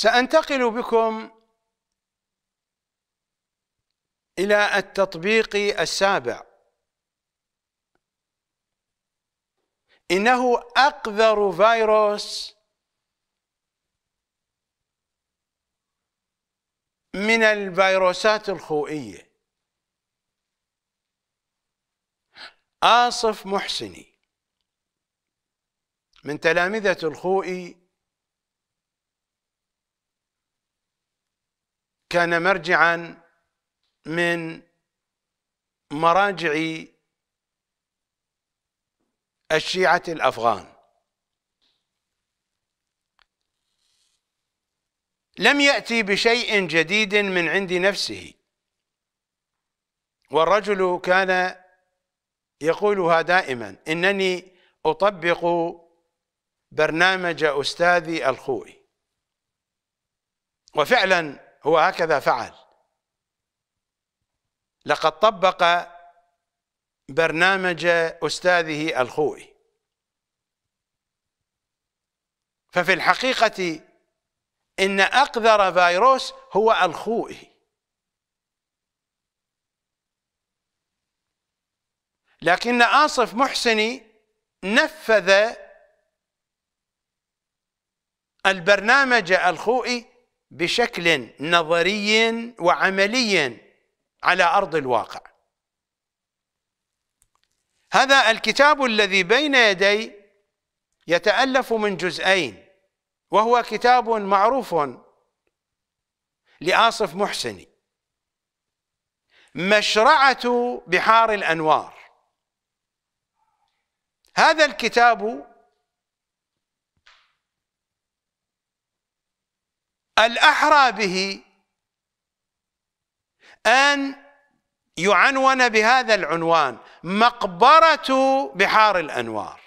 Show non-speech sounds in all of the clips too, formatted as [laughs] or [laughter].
سأنتقل بكم إلى التطبيق السابع إنه أقذر فيروس من الفيروسات الخوئية آصف محسني من تلامذة الخوئي كان مرجعا من مراجع الشيعة الأفغان لم يأتي بشيء جديد من عند نفسه والرجل كان يقولها دائما إنني أطبق برنامج أستاذي الخوئي وفعلا هو هكذا فعل لقد طبق برنامج أستاذه الخوئي ففي الحقيقة إن أقذر فيروس هو الخوئي لكن آصف محسني نفذ البرنامج الخوئي بشكل نظري وعملي على أرض الواقع هذا الكتاب الذي بين يدي يتألف من جزئين وهو كتاب معروف لآصف محسني مشرعة بحار الأنوار هذا الكتاب الأحرى به أن يعنون بهذا العنوان مقبرة بحار الأنوار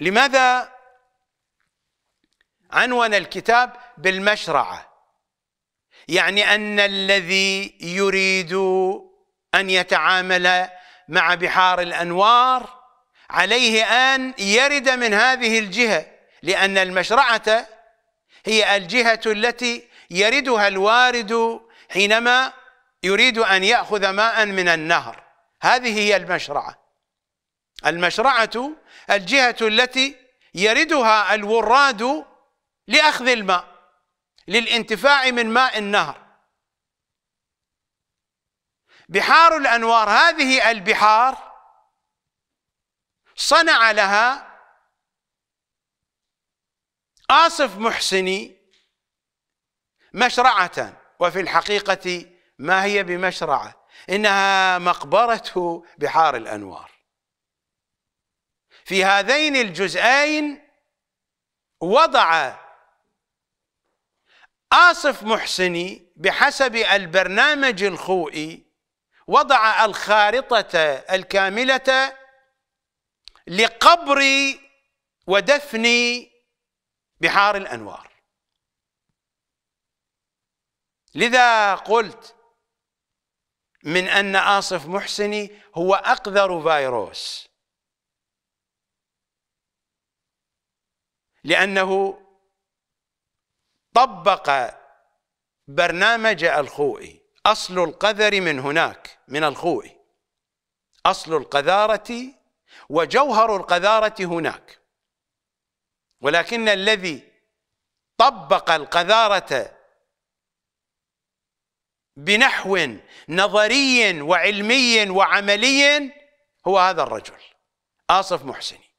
لماذا عنون الكتاب بالمشرعة يعني أن الذي يريد أن يتعامل مع بحار الأنوار عليه أن يرد من هذه الجهة لأن المشرعة هي الجهة التي يردها الوارد حينما يريد أن يأخذ ماء من النهر هذه هي المشرعة المشرعة الجهة التي يردها الوراد لأخذ الماء للانتفاع من ماء النهر بحار الأنوار هذه البحار صنع لها آصف محسني مشرعة وفي الحقيقة ما هي بمشرعة إنها مقبرته بحار الأنوار في هذين الجزئين وضع آصف محسني بحسب البرنامج الخوئي وضع الخارطة الكاملة لقبر ودفن بحار الأنوار لذا قلت من أن آصف محسني هو أقذر فيروس لأنه طبق برنامج الخوئي أصل القذر من هناك من الخوئي أصل القذارة وجوهر القذارة هناك ولكن الذي طبق القذارة بنحو نظري وعلمي وعملي هو هذا الرجل آصف محسني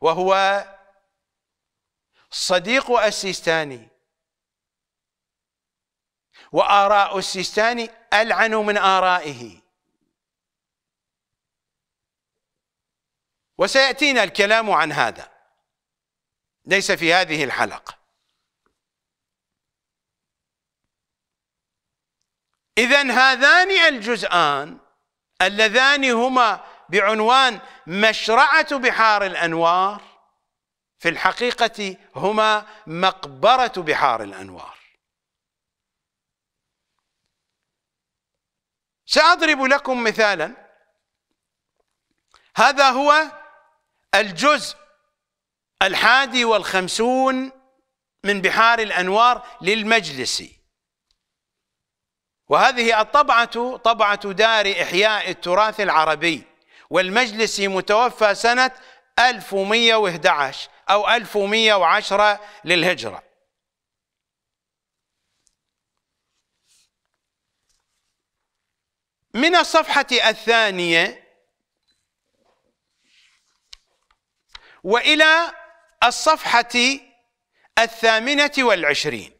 وهو صديق السيستاني وآراء السيستاني ألعن من آرائه وسيأتينا الكلام عن هذا ليس في هذه الحلقة إذا هذان الجزءان اللذان هما بعنوان مشرعة بحار الأنوار في الحقيقة هما مقبرة بحار الأنوار سأضرب لكم مثالا هذا هو الجزء الحادي والخمسون من بحار الأنوار للمجلس وهذه الطبعة طبعة دار إحياء التراث العربي والمجلس متوفى سنة 1111 أو 1110 للهجرة من الصفحة الثانية وإلى الصفحة الثامنة والعشرين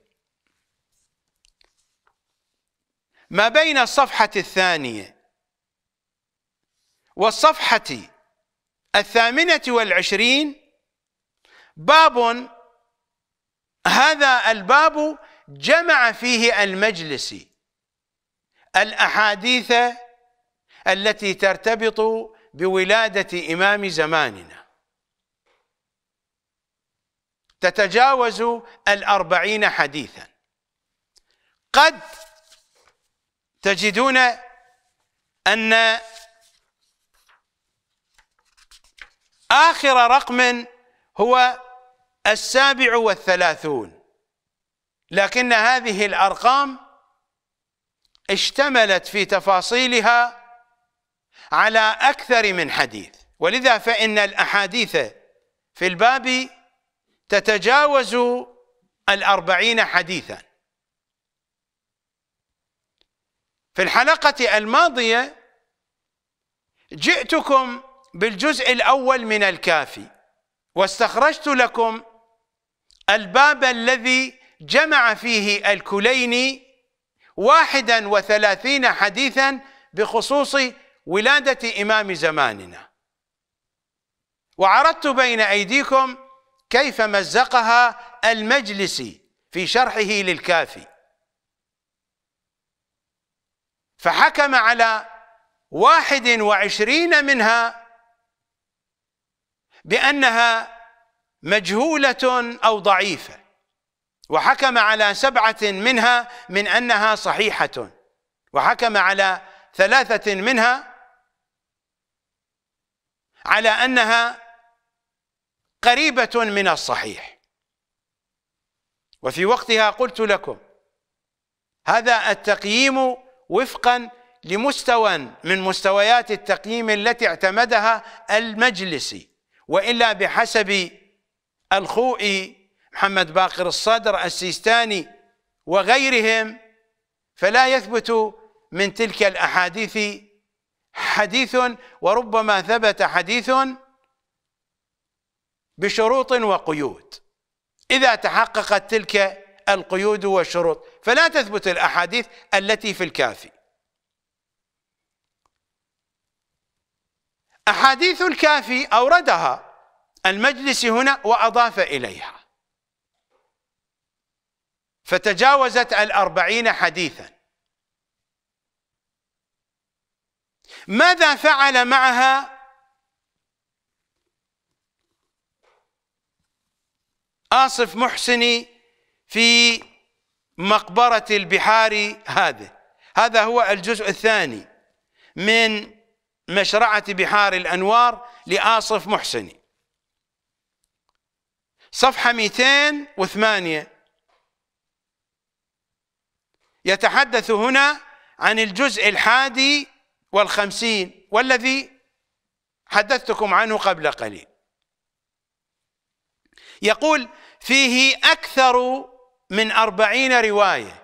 ما بين الصفحة الثانية والصفحة الثامنة والعشرين باب هذا الباب جمع فيه المجلس الأحاديث التي ترتبط بولادة إمام زماننا تتجاوز الأربعين حديثا قد تجدون أن آخر رقم هو السابع والثلاثون لكن هذه الأرقام اشتملت في تفاصيلها على أكثر من حديث ولذا فإن الأحاديث في الباب تتجاوز الأربعين حديثا في الحلقة الماضية جئتكم بالجزء الأول من الكافي واستخرجت لكم الباب الذي جمع فيه الكليني واحدا وثلاثين حديثا بخصوص ولادة إمام زماننا وعرضت بين أيديكم كيف مزقها المجلسي في شرحه للكافي فحكم على واحد وعشرين منها بأنها مجهولة أو ضعيفة وحكم على سبعة منها من أنها صحيحة وحكم على ثلاثة منها على أنها قريبة من الصحيح وفي وقتها قلت لكم هذا التقييم وفقا لمستوى من مستويات التقييم التي اعتمدها المجلس وإلا بحسب الخوئي محمد باقر الصدر السيستاني وغيرهم فلا يثبت من تلك الأحاديث حديث وربما ثبت حديث بشروط وقيود إذا تحققت تلك القيود والشروط فلا تثبت الأحاديث التي في الكافي أحاديث الكافي أوردها المجلس هنا وأضاف إليها فتجاوزت الأربعين حديثا ماذا فعل معها آصف محسني في مقبرة البحار هذه هذا هو الجزء الثاني من مشرعة بحار الأنوار لآصف محسني صفحة 208 يتحدث هنا عن الجزء الحادي والخمسين والذي حدثتكم عنه قبل قليل يقول فيه أكثر من أربعين رواية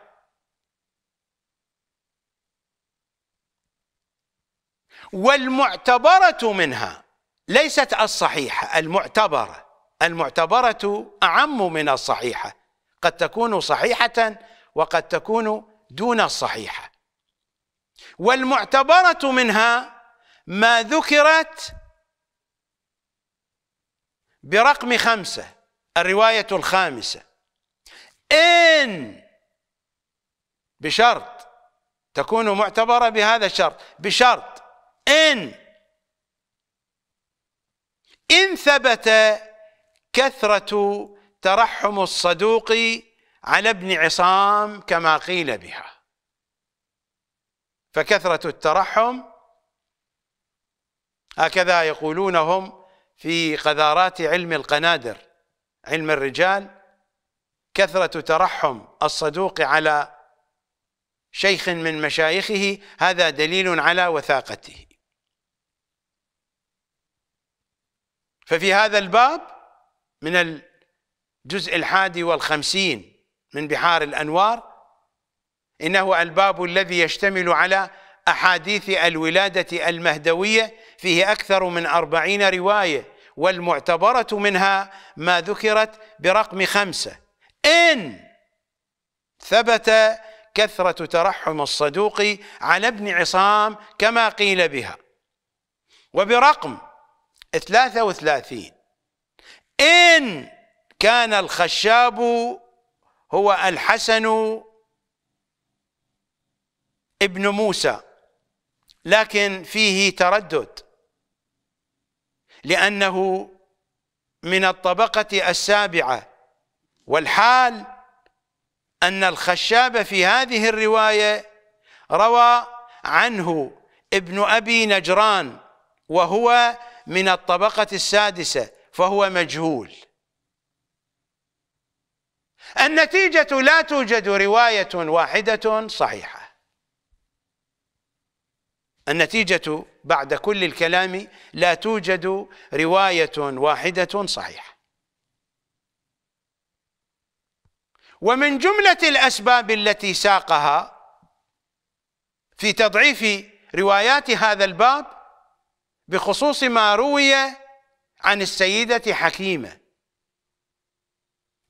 والمعتبرة منها ليست الصحيحة المعتبرة المعتبرة أعم من الصحيحة قد تكون صحيحة وقد تكون دون الصحيحة والمعتبرة منها ما ذكرت برقم خمسة الرواية الخامسة إن بشرط تكون معتبرة بهذا الشرط بشرط إن إن ثبت كثرة ترحم الصدوق على ابن عصام كما قيل بها فكثرة الترحم هكذا يقولون هم في قذارات علم القنادر علم الرجال كثرة ترحم الصدوق على شيخ من مشايخه هذا دليل على وثاقته ففي هذا الباب من الجزء الحادي والخمسين من بحار الأنوار إنه الباب الذي يشتمل على أحاديث الولادة المهدوية فيه أكثر من أربعين رواية والمعتبرة منها ما ذكرت برقم خمسة إن ثبت كثرة ترحم الصدوق على ابن عصام كما قيل بها وبرقم 33 إن كان الخشاب هو الحسن ابن موسى لكن فيه تردد لأنه من الطبقة السابعة والحال أن الخشاب في هذه الرواية روى عنه ابن أبي نجران وهو من الطبقة السادسة فهو مجهول النتيجة لا توجد رواية واحدة صحيحة النتيجة بعد كل الكلام لا توجد رواية واحدة صحيحة ومن جملة الأسباب التي ساقها في تضعيف روايات هذا الباب بخصوص ما روي عن السيدة حكيمة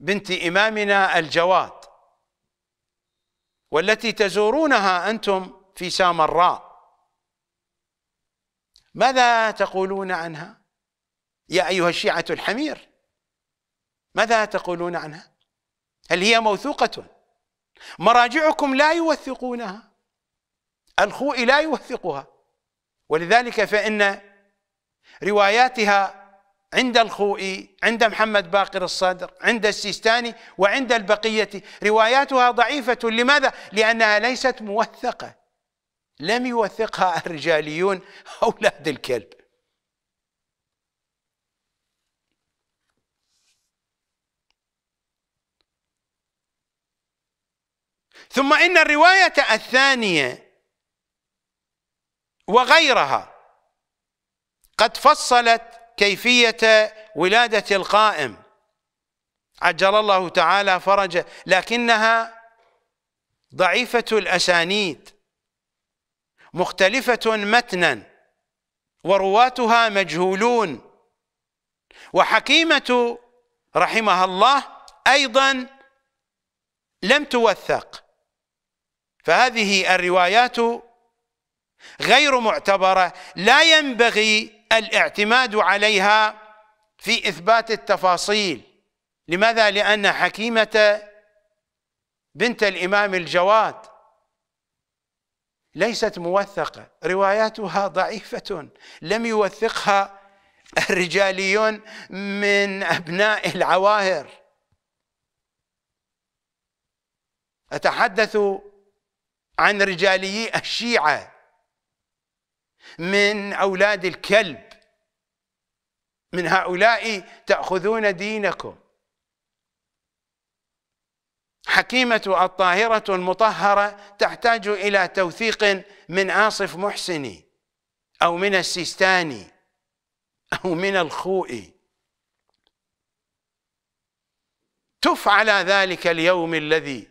بنت إمامنا الجواد والتي تزورونها أنتم في سامراء ماذا تقولون عنها يا أيها الشيعة الحمير ماذا تقولون عنها هل هي موثوقة مراجعكم لا يوثقونها الخوئي لا يوثقها ولذلك فإن رواياتها عند الخوئي عند محمد باقر الصدر عند السيستاني وعند البقية رواياتها ضعيفة لماذا؟ لأنها ليست موثقة لم يوثقها الرجاليون أولاد الكلب ثم إن الرواية الثانية وغيرها قد فصلت كيفية ولادة القائم عجل الله تعالى فرجه لكنها ضعيفة الأسانيد مختلفة متنا ورواتها مجهولون وحكيمة رحمها الله أيضا لم توثق فهذه الروايات غير معتبرة لا ينبغي الاعتماد عليها في إثبات التفاصيل لماذا؟ لأن حكيمة بنت الإمام الجواد ليست موثقة رواياتها ضعيفة لم يوثقها الرجاليون من أبناء العواهر أتحدث عن رجالي الشيعة من أولاد الكلب من هؤلاء تأخذون دينكم حكيمة الطاهرة المطهرة تحتاج إلى توثيق من آصف محسني أو من السيستاني أو من الخوئي تف على ذلك اليوم الذي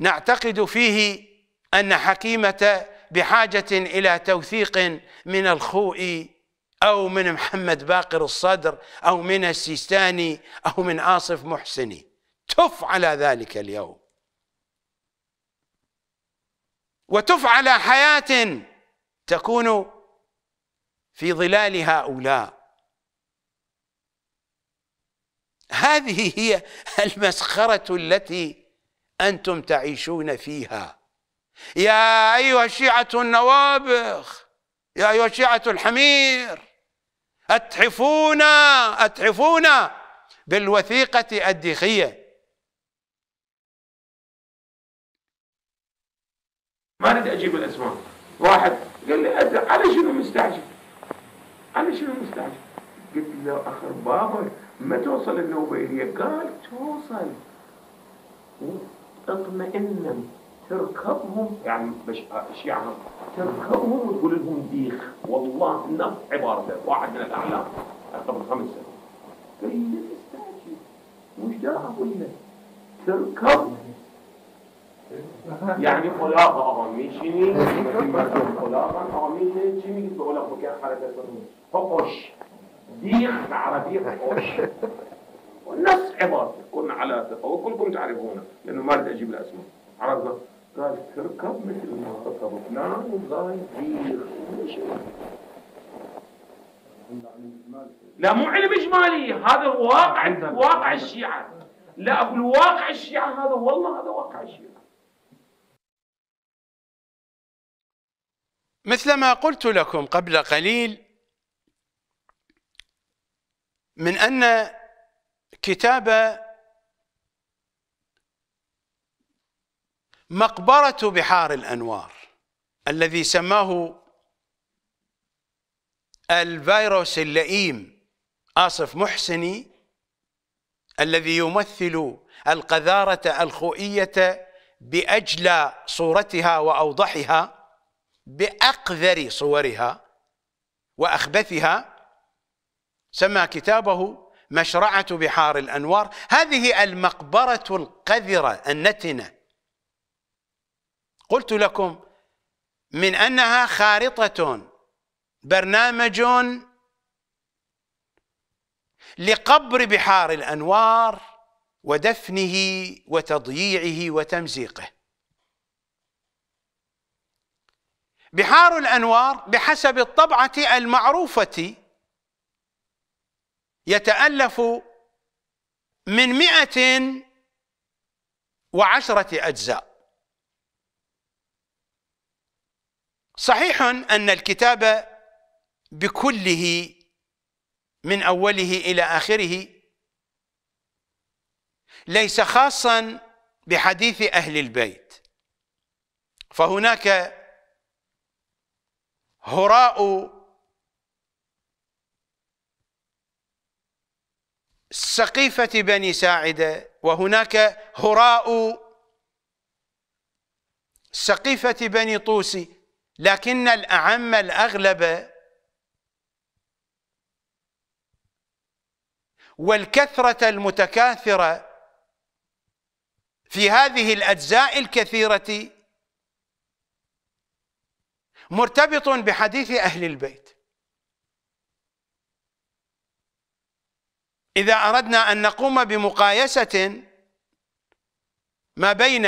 نعتقد فيه أن حكيمة بحاجة إلى توثيق من الخوئي أو من محمد باقر الصدر أو من السيستاني أو من آصف محسني تف على ذلك اليوم وتف على حياة تكون في ظلال هؤلاء هذه هي المسخرة التي أنتم تعيشون فيها يا أيها الشيعة النوابخ يا أيها الشيعة الحمير اتحفونا اتحفونا بالوثيقة الديخية ما اريد اجيب الاسماء واحد قال لي على شنو مستعجل على شنو مستعجل قلت له اخر بابا ما توصل النوبة إلي قال توصل اطمئن تركبهم يعني مش يعني تركبهم وتقول لهم ديخ والله نفس عبارته واحد من الاعلام قبل خمس سنوات قال لي ليش استعجل وش ده اقول لك تركب يعني خلاقة أغميشني خلاقة أغميشني جيمي قلت بقول لك بكير حركة فقش ديخ بالعربية فقش والنفس عبارته كنا على ثقة وكلكم تعرفونه لأنه ما أريد أجيب الأسماء عرفنا قال تركب مثل ما ركبت نعم والله كبير لا مو علم اجمالي هذا واقع واقع الشيعه لا اقول واقع الشيعه هذا والله هذا واقع الشيعه مثل ما قلت لكم قبل قليل من ان كتاب مقبرة بحار الأنوار الذي سماه الفيروس اللئيم آصف محسني الذي يمثل القذارة الخوئية بأجلى صورتها وأوضحها بأقذر صورها وأخبثها سمى كتابه مشرعة بحار الأنوار هذه المقبرة القذرة النتنة قلت لكم من أنها خارطة برنامج لقبر بحار الأنوار ودفنه وتضييعه وتمزيقه بحار الأنوار بحسب الطبعة المعروفة يتألف من مئة وعشرة أجزاء صحيح أن الكتاب بكله من أوله إلى آخره ليس خاصا بحديث أهل البيت فهناك هراء سقيفة بني ساعدة وهناك هراء سقيفة بني طوسي لكن الأعم الأغلب والكثرة المتكاثرة في هذه الأجزاء الكثيرة مرتبط بحديث أهل البيت إذا أردنا أن نقوم بمقايسة ما بين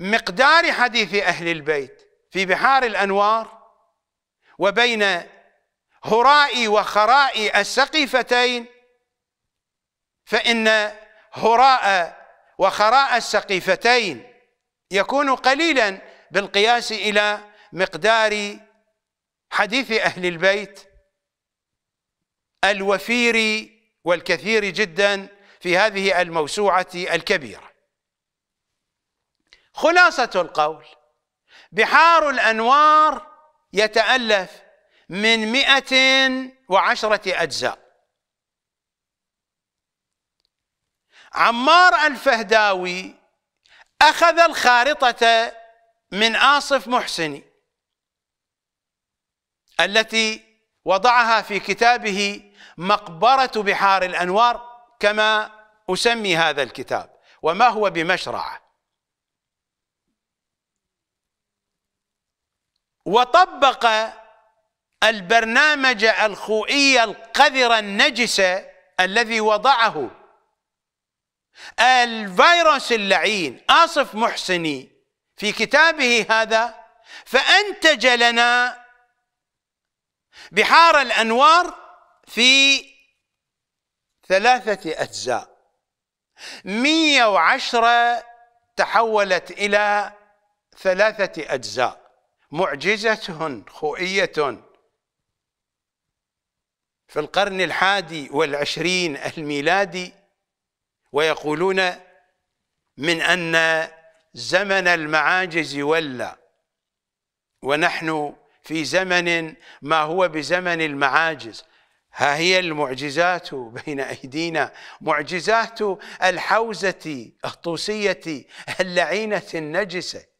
مقدار حديث أهل البيت في بحار الأنوار وبين هراء وخراء السقيفتين فإن هراء وخراء السقيفتين يكون قليلا بالقياس إلى مقدار حديث أهل البيت الوفير والكثير جدا في هذه الموسوعة الكبيرة خلاصة القول بحار الأنوار يتألف من مئة وعشرة أجزاء عمار الفهداوي أخذ الخارطة من آصف محسني التي وضعها في كتابه مقبرة بحار الأنوار كما أسمي هذا الكتاب وما هو بمشرعه وطبق البرنامج الخوئي القذر النجس الذي وضعه الفيروس اللعين آصف محسني في كتابه هذا فأنتج لنا بحار الأنوار في ثلاثة أجزاء 110 تحولت إلى ثلاثة أجزاء معجزة خوئية في القرن الحادي والعشرين الميلادي ويقولون من أن زمن المعاجز ولى ونحن في زمن ما هو بزمن المعاجز ها هي المعجزات بين أيدينا معجزات الحوزة الطوسية اللعينة النجسة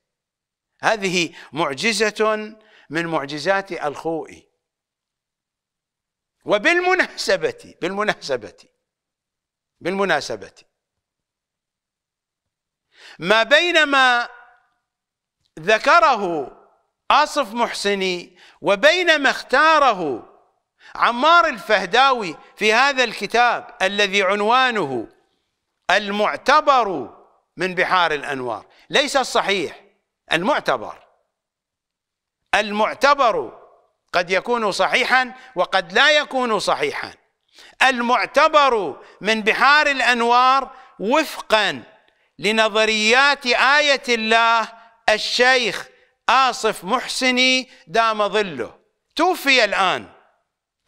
هذه معجزة من معجزات الخوئي وبالمناسبة بالمناسبة بالمناسبة ما بينما ذكره آصف محسني وبينما اختاره عمار الفهداوي في هذا الكتاب الذي عنوانه المعتبر من بحار الأنوار ليس الصحيح المعتبر المعتبر قد يكون صحيحا وقد لا يكون صحيحا المعتبر من بحار الأنوار وفقا لنظريات آية الله الشيخ آصف محسني دام ظله توفي الآن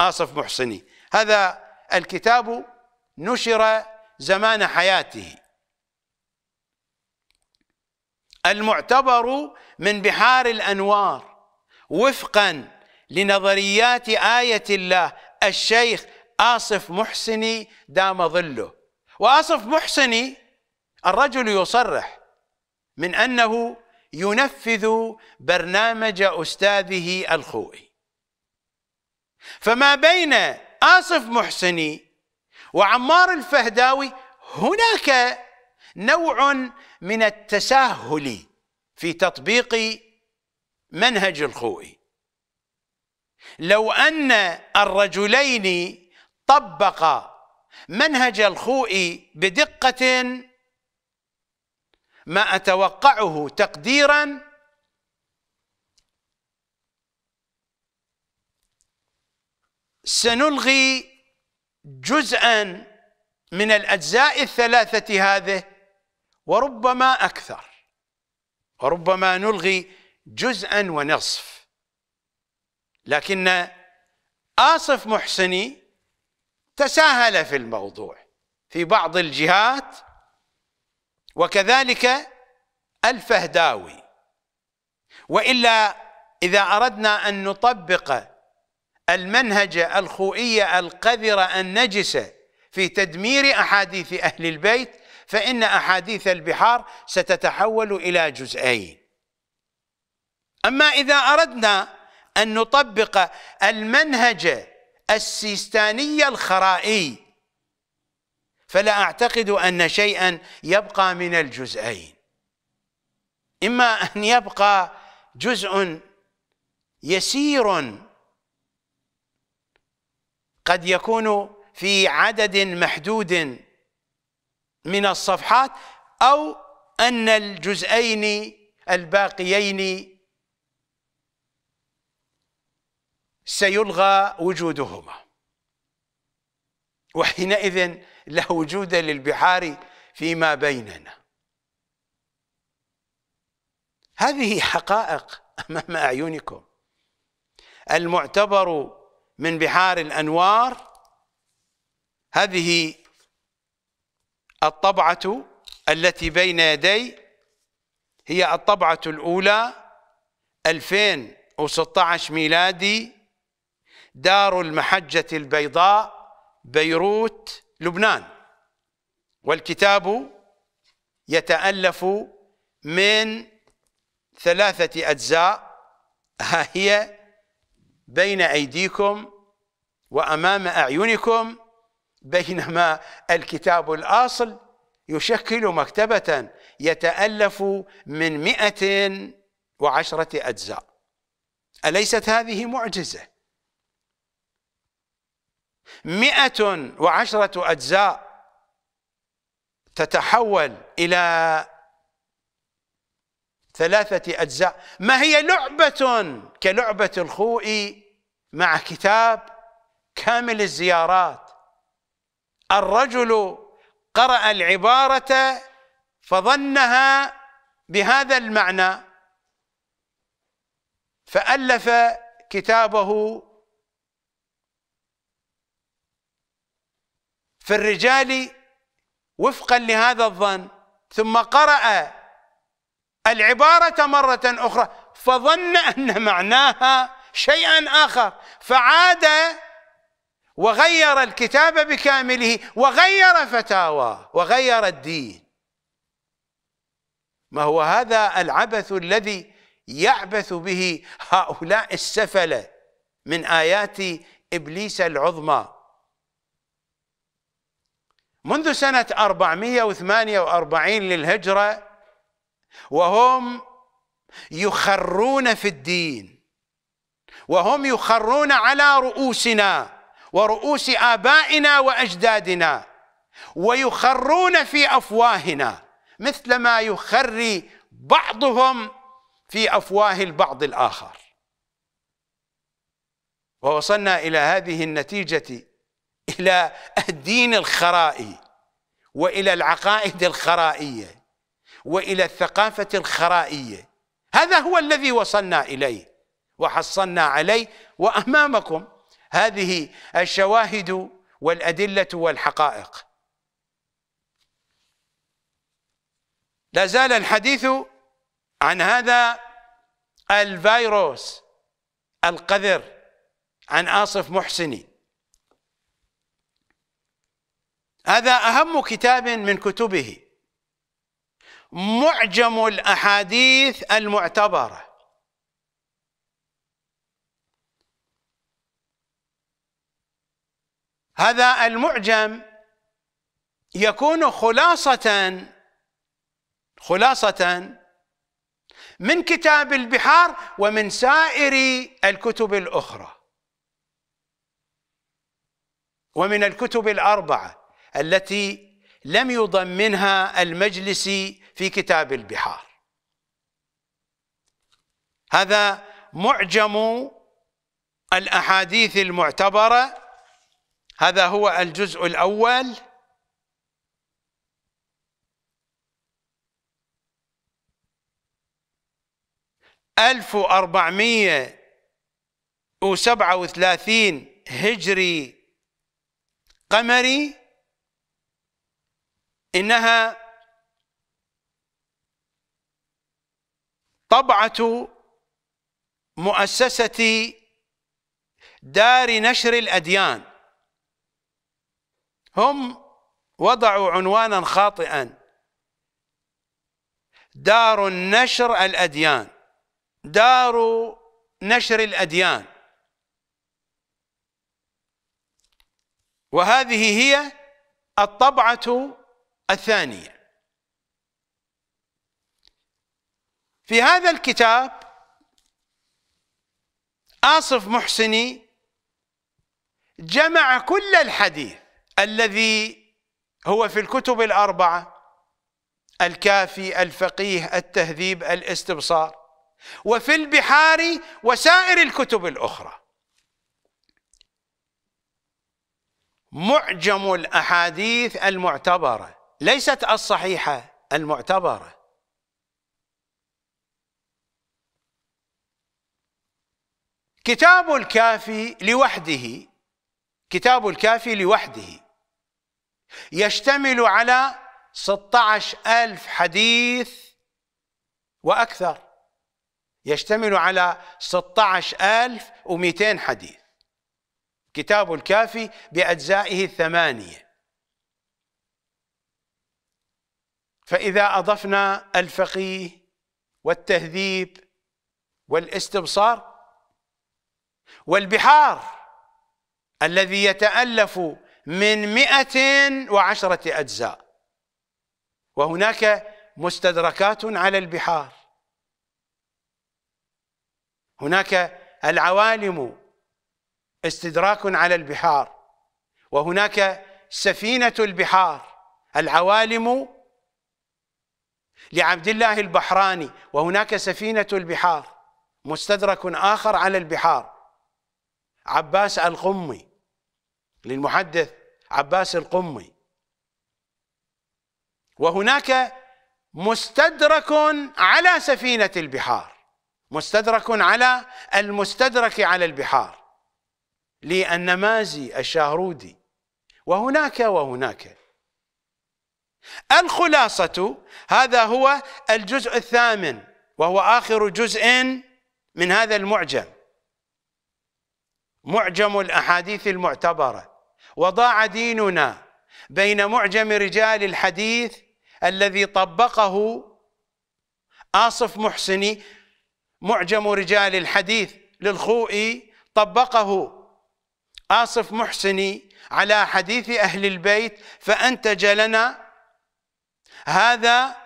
آصف محسني هذا الكتاب نشر زمان حياته المعتبر من بحار الأنوار وفقا لنظريات آية الله الشيخ آصف محسني دام ظله وآصف محسني الرجل يصرح من أنه ينفذ برنامج أستاذه الخوئي فما بين آصف محسني وعمار الفهداوي هناك نوع من التساهل في تطبيق منهج الخوئي لو أن الرجلين طبقا منهج الخوئي بدقة ما أتوقعه تقديرا سنلغي جزءا من الأجزاء الثلاثة هذه وربما أكثر وربما نلغي جزءا ونصف لكن آصف محسني تساهل في الموضوع في بعض الجهات وكذلك الفهداوي وإلا إذا أردنا أن نطبق المنهج الخوئي القذر النجس في تدمير أحاديث أهل البيت فإن أحاديث البحار ستتحول إلى جزئين أما إذا أردنا أن نطبق المنهج السيستاني الخرائي فلا أعتقد أن شيئا يبقى من الجزئين إما أن يبقى جزء يسير قد يكون في عدد محدود من الصفحات أو أن الجزئين الباقيين سيلغى وجودهما وحينئذ لا وجود للبحار فيما بيننا هذه حقائق أمام أعينكم المعتبر من بحار الأنوار هذه الطبعة التي بين يدي هي الطبعة الأولى 2016 ميلادي دار المحجة البيضاء بيروت لبنان والكتاب يتألف من ثلاثة أجزاء ها هي بين أيديكم وأمام أعينكم بينما الكتاب الأصل يشكل مكتبة يتألف من مئة وعشرة أجزاء أليست هذه معجزة مئة وعشرة أجزاء تتحول إلى ثلاثة أجزاء ما هي لعبة كلعبة الخوء مع كتاب كامل الزيارات الرجل قرأ العبارة فظنها بهذا المعنى فألف كتابه في الرجال وفقا لهذا الظن ثم قرأ العبارة مرة أخرى فظن أن معناها شيئا آخر فعاد وغير الكتاب بكامله وغير فتاواه وغير الدين ما هو هذا العبث الذي يعبث به هؤلاء السفله من ايات ابليس العظمى منذ سنه 448 للهجره وهم يخرون في الدين وهم يخرون على رؤوسنا ورؤوس آبائنا وأجدادنا ويخرون في أفواهنا مثل ما يخري بعضهم في أفواه البعض الآخر ووصلنا إلى هذه النتيجة إلى الدين الخرائي وإلى العقائد الخرائية وإلى الثقافة الخرائية هذا هو الذي وصلنا إليه وحصلنا عليه وأمامكم هذه الشواهد والأدلة والحقائق لا زال الحديث عن هذا الفيروس القذر عن آصف محسني هذا أهم كتاب من كتبه معجم الأحاديث المعتبره هذا المعجم يكون خلاصة خلاصة من كتاب البحار ومن سائر الكتب الأخرى ومن الكتب الأربعة التي لم يضمنها المجلس في كتاب البحار هذا معجم الأحاديث المعتبرة هذا هو الجزء الأول ألف وأربعمية وسبعة وثلاثين هجري قمري إنها طبعة مؤسسة دار نشر الأديان هم وضعوا عنوانا خاطئا دار نشر الأديان دار نشر الأديان وهذه هي الطبعة الثانية في هذا الكتاب آصف محسني جمع كل الحديث الذي هو في الكتب الاربعه الكافي الفقيه التهذيب الاستبصار وفي البحار وسائر الكتب الاخرى معجم الاحاديث المعتبره ليست الصحيحه المعتبره كتاب الكافي لوحده كتاب الكافي لوحده يشتمل على 16000 ألف حديث وأكثر يشتمل على 16200 حديث كتاب الكافي بأجزائه الثمانية فإذا أضفنا الفقيه والتهذيب والاستبصار والبحار الذي يتألف من مئة وعشرة أجزاء وهناك مستدركات على البحار هناك العوالم استدراك على البحار وهناك سفينة البحار العوالم لعبد الله البحراني وهناك سفينة البحار مستدرك آخر على البحار عباس القمي للمحدث عباس القمي وهناك مستدرك على سفينة البحار مستدرك على المستدرك على البحار للنمازي الشاهرودي وهناك وهناك الخلاصة هذا هو الجزء الثامن وهو آخر جزء من هذا المعجم معجم الأحاديث المعتبره وضاع ديننا بين معجم رجال الحديث الذي طبقه آصف محسني معجم رجال الحديث للخوئي طبقه آصف محسني على حديث أهل البيت فأنتج لنا هذا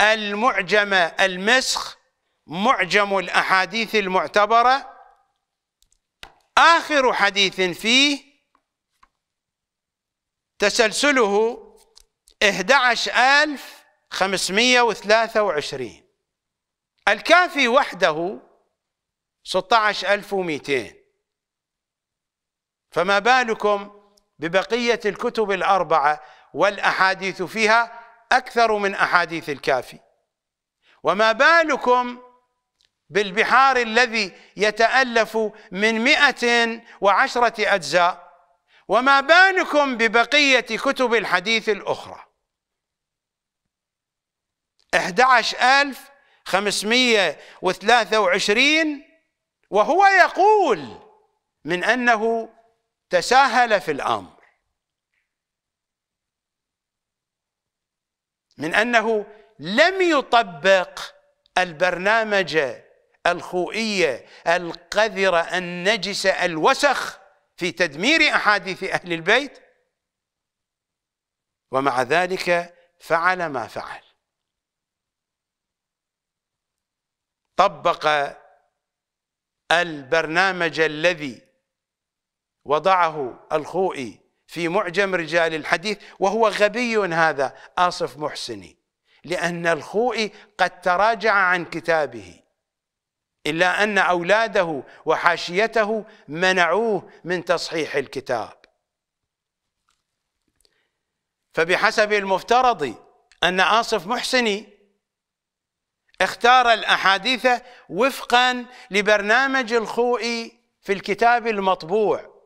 المعجم المسخ معجم الأحاديث المعتبرة آخر حديث فيه تسلسله 11523 الكافي وحده 16200 فما بالكم ببقية الكتب الأربعة والأحاديث فيها أكثر من أحاديث الكافي وما بالكم بالبحار الذي يتألف من مئة وعشرة أجزاء وما بالكم ببقية كتب الحديث الأخرى 11523 وهو يقول من أنه تساهل في الأمر من أنه لم يطبق البرنامج الخوئية القذرة النجسة الوسخ في تدمير أحاديث أهل البيت ومع ذلك فعل ما فعل طبق البرنامج الذي وضعه الخوئي في معجم رجال الحديث وهو غبي هذا آصف محسني لأن الخوئي قد تراجع عن كتابه إلا أن أولاده وحاشيته منعوه من تصحيح الكتاب فبحسب المفترض أن آصف محسني اختار الأحاديث وفقا لبرنامج الخوئي في الكتاب المطبوع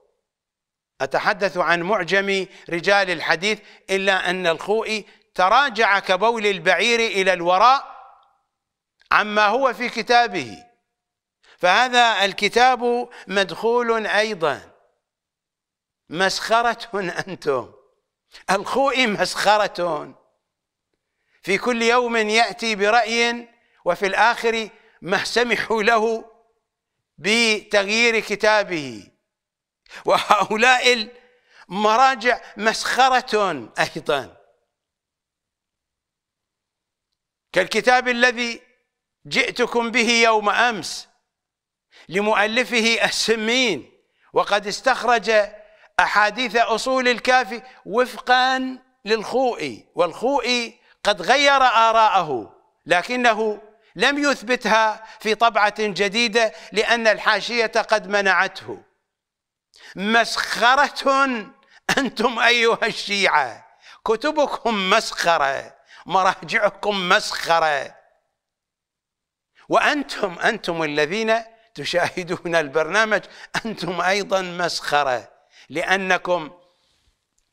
أتحدث عن معجم رجال الحديث إلا أن الخوئي تراجع كبول البعير إلى الوراء عما هو في كتابه فهذا الكتاب مدخول أيضا مسخرة أنتم الخوئي مسخرة في كل يوم يأتي برأي وفي الآخر ما سمحوا له بتغيير كتابه وهؤلاء المراجع مسخرة أيضا كالكتاب الذي جئتكم به يوم أمس لمؤلفه السمين وقد استخرج أحاديث أصول الكافي وفقا للخوئي والخوئي قد غير آراءه لكنه لم يثبتها في طبعة جديدة لأن الحاشية قد منعته مسخرة أنتم أيها الشيعة كتبكم مسخرة مراجعكم مسخرة وأنتم أنتم الذين تشاهدون البرنامج أنتم أيضا مسخرة لأنكم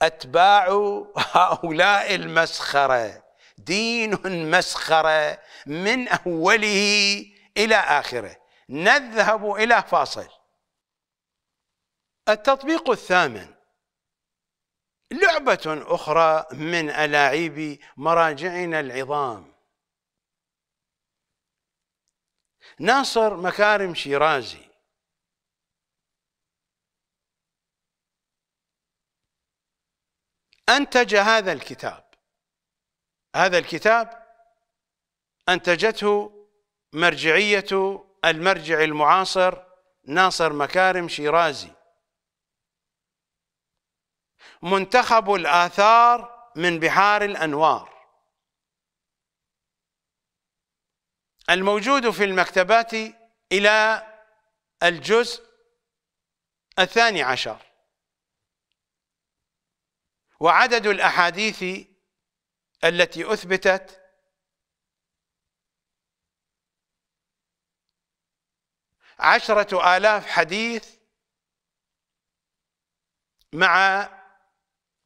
أتباع هؤلاء المسخرة دين مسخرة من أوله إلى آخره نذهب إلى فاصل التطبيق الثامن لعبة أخرى من ألاعيب مراجعنا العظام ناصر مكارم شيرازي أنتج هذا الكتاب هذا الكتاب أنتجته مرجعية المرجع المعاصر ناصر مكارم شيرازي منتخب الآثار من بحار الأنوار الموجود في المكتبات إلى الجزء الثاني عشر وعدد الأحاديث التي أثبتت عشرة آلاف حديث مع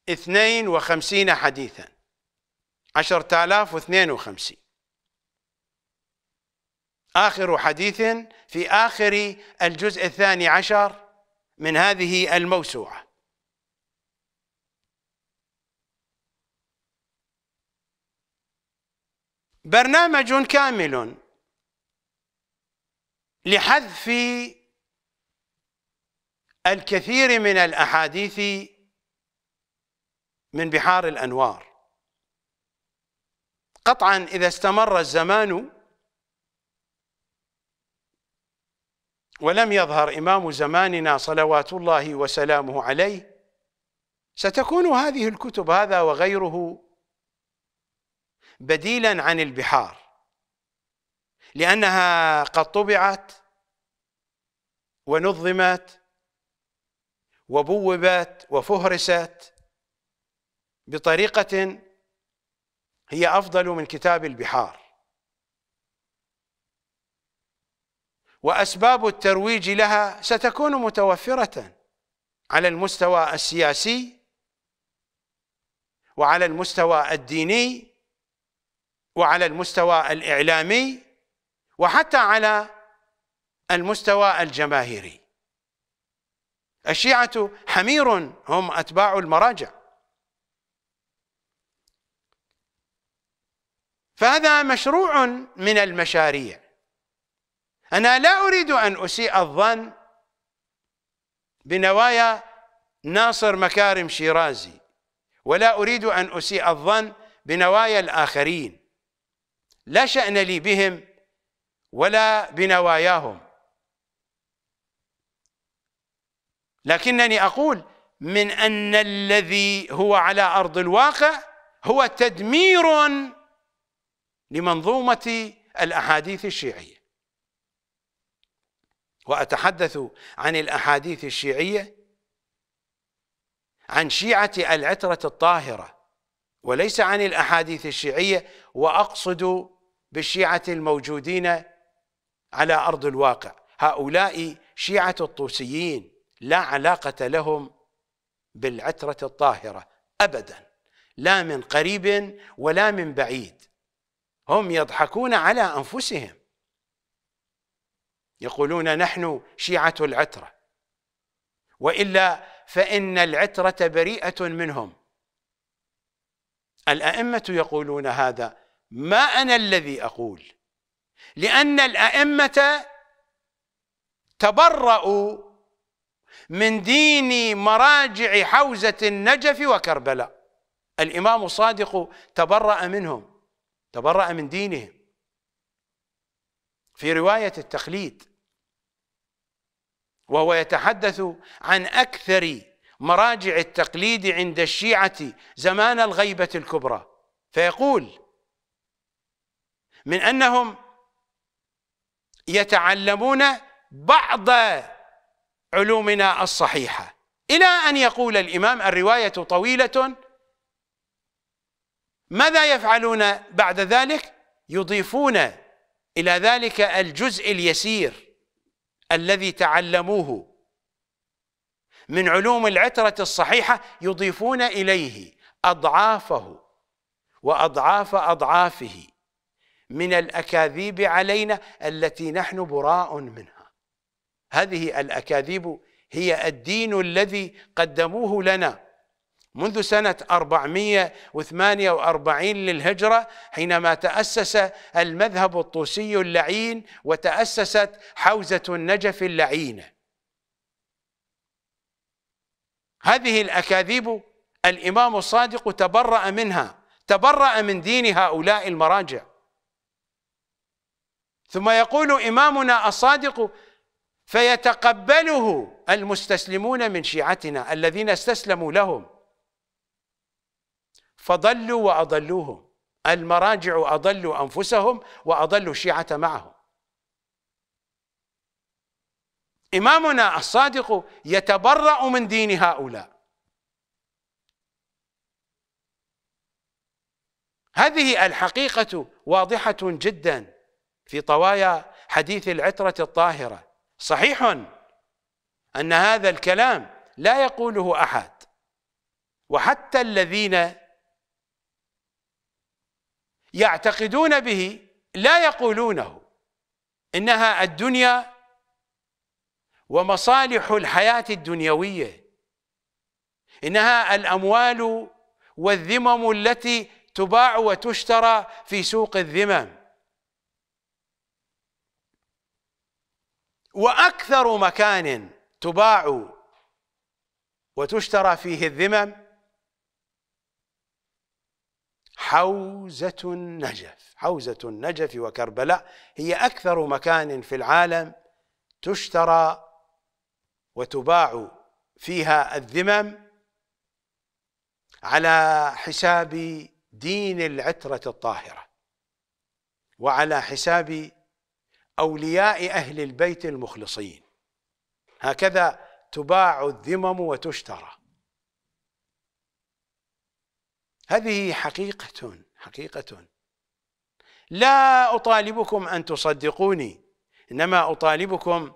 اثنين وخمسين حديثا عشرة آلاف واثنين وخمسين آخر حديث في آخر الجزء الثاني عشر من هذه الموسوعة برنامج كامل لحذف الكثير من الأحاديث من بحار الأنوار قطعا إذا استمر الزمان ولم يظهر إمام زماننا صلوات الله وسلامه عليه ستكون هذه الكتب هذا وغيره بديلا عن البحار لأنها قد طبعت ونظمت وبوبت وفهرست بطريقة هي أفضل من كتاب البحار واسباب الترويج لها ستكون متوفره على المستوى السياسي وعلى المستوى الديني وعلى المستوى الاعلامي وحتى على المستوى الجماهيري الشيعه حمير هم اتباع المراجع فهذا مشروع من المشاريع أنا لا أريد أن أسيء الظن بنوايا ناصر مكارم شيرازي ولا أريد أن أسيء الظن بنوايا الآخرين لا شأن لي بهم ولا بنواياهم لكنني أقول من أن الذي هو على أرض الواقع هو تدمير لمنظومة الأحاديث الشيعية وأتحدث عن الأحاديث الشيعية عن شيعة العترة الطاهرة وليس عن الأحاديث الشيعية وأقصد بالشيعة الموجودين على أرض الواقع هؤلاء شيعة الطوسيين لا علاقة لهم بالعترة الطاهرة أبدا لا من قريب ولا من بعيد هم يضحكون على أنفسهم يقولون نحن شيعة العترة وإلا فإن العترة بريئة منهم الأئمة يقولون هذا ما أنا الذي أقول لأن الأئمة تبرأوا من دين مراجع حوزة النجف وكربلاء الإمام الصادق تبرأ منهم تبرأ من دينهم في رواية التخليد وهو يتحدث عن أكثر مراجع التقليد عند الشيعة زمان الغيبة الكبرى فيقول من أنهم يتعلمون بعض علومنا الصحيحة إلى أن يقول الإمام الرواية طويلة ماذا يفعلون بعد ذلك؟ يضيفون إلى ذلك الجزء اليسير الذي تعلموه من علوم العترة الصحيحة يضيفون إليه أضعافه وأضعاف أضعافه من الأكاذيب علينا التي نحن براء منها هذه الأكاذيب هي الدين الذي قدموه لنا منذ سنة 448 للهجرة حينما تأسس المذهب الطوسي اللعين وتأسست حوزة النجف اللعينة هذه الأكاذيب الإمام الصادق تبرأ منها تبرأ من دين هؤلاء المراجع ثم يقول إمامنا الصادق فيتقبله المستسلمون من شيعتنا الذين استسلموا لهم فضلوا وأضلوهم المراجع أضلوا أنفسهم وأضلوا الشيعة معهم إمامنا الصادق يتبرأ من دين هؤلاء هذه الحقيقة واضحة جدا في طوايا حديث العترة الطاهرة صحيح أن هذا الكلام لا يقوله أحد وحتى الذين يعتقدون به لا يقولونه إنها الدنيا ومصالح الحياة الدنيوية إنها الأموال والذمم التي تباع وتشترى في سوق الذمم وأكثر مكان تباع وتشترى فيه الذمم حوزة النجف حوزة النجف وكربلاء هي أكثر مكان في العالم تشترى وتباع فيها الذمم على حساب دين العترة الطاهرة وعلى حساب أولياء أهل البيت المخلصين هكذا تباع الذمم وتشترى هذه حقيقة حقيقة لا أطالبكم أن تصدقوني إنما أطالبكم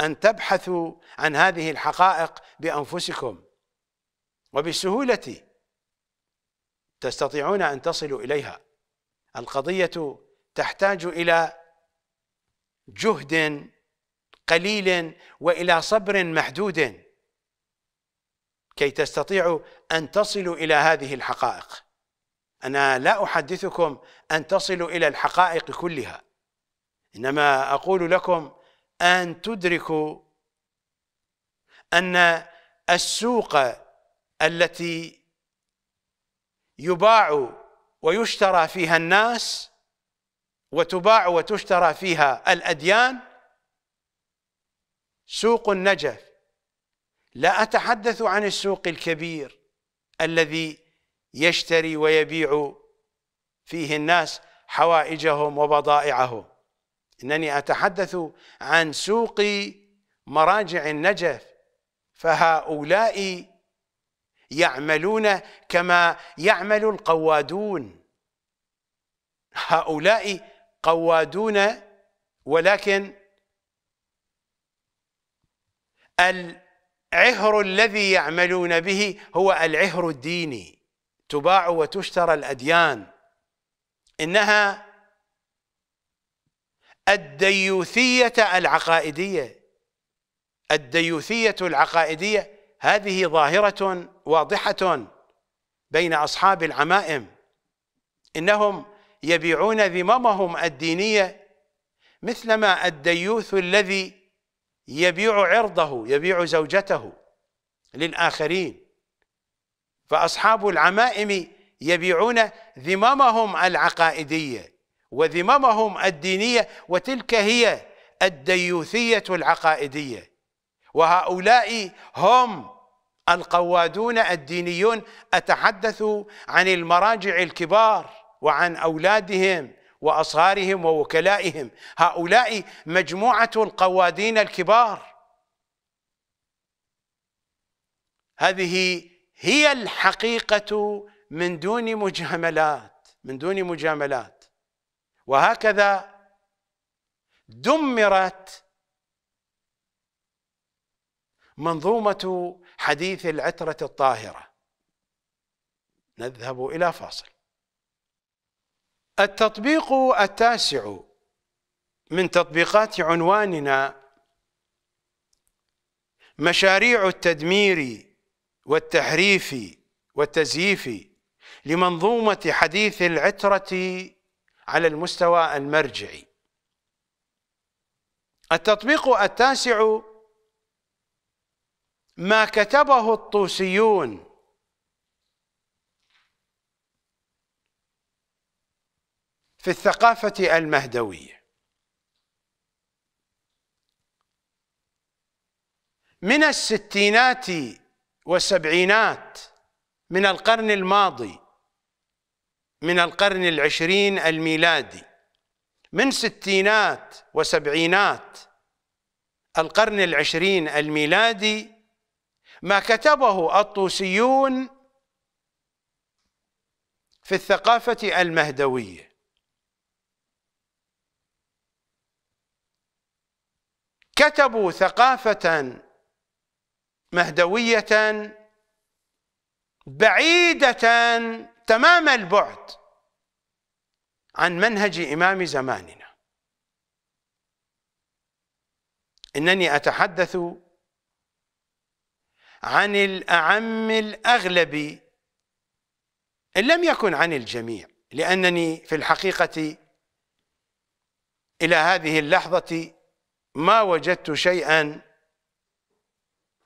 أن تبحثوا عن هذه الحقائق بأنفسكم وبسهولة تستطيعون أن تصلوا إليها القضية تحتاج إلى جهد قليل وإلى صبر محدود كي تستطيعوا أن تصلوا إلى هذه الحقائق أنا لا أحدثكم أن تصلوا إلى الحقائق كلها إنما أقول لكم أن تدركوا أن السوق التي يباع ويشترى فيها الناس وتباع وتشترى فيها الأديان سوق النجف لا أتحدث عن السوق الكبير الذي يشتري ويبيع فيه الناس حوائجهم وبضائعهم إنني أتحدث عن سوق مراجع النجف فهؤلاء يعملون كما يعمل القوادون هؤلاء قوادون ولكن ال عهر الذي يعملون به هو العهر الديني تباع وتشترى الأديان إنها الديوثية العقائدية الديوثية العقائدية هذه ظاهرة واضحة بين أصحاب العمائم إنهم يبيعون ذممهم الدينية مثلما الديوث الذي يبيع عرضه يبيع زوجته للآخرين فأصحاب العمائم يبيعون ذممهم العقائدية وذممهم الدينية وتلك هي الديوثية العقائدية وهؤلاء هم القوادون الدينيون أتحدث عن المراجع الكبار وعن أولادهم وأصهارهم ووكلائهم هؤلاء مجموعة القوادين الكبار هذه هي الحقيقة من دون مجاملات من دون مجاملات وهكذا دمرت منظومة حديث العترة الطاهرة نذهب إلى فاصل التطبيق التاسع من تطبيقات عنواننا مشاريع التدمير والتحريف والتزييف لمنظومة حديث العترة على المستوى المرجعي التطبيق التاسع ما كتبه الطوسيون في الثقافة المهدوية من الستينات والسبعينات من القرن الماضي من القرن العشرين الميلادي من ستينات وسبعينات القرن العشرين الميلادي ما كتبه الطوسيون في الثقافة المهدوية كتبوا ثقافة مهدوية بعيدة تمام البعد عن منهج إمام زماننا إنني أتحدث عن الأعم الأغلب إن لم يكن عن الجميع لأنني في الحقيقة إلى هذه اللحظة ما وجدت شيئا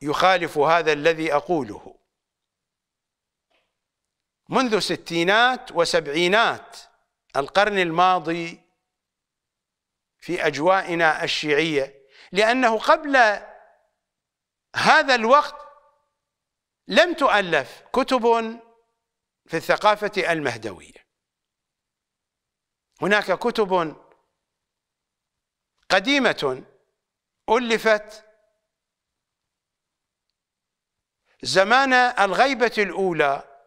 يخالف هذا الذي أقوله منذ ستينات وسبعينات القرن الماضي في أجوائنا الشيعية لأنه قبل هذا الوقت لم تؤلف كتب في الثقافة المهدوية هناك كتب قديمة ألفت زمان الغيبة الأولى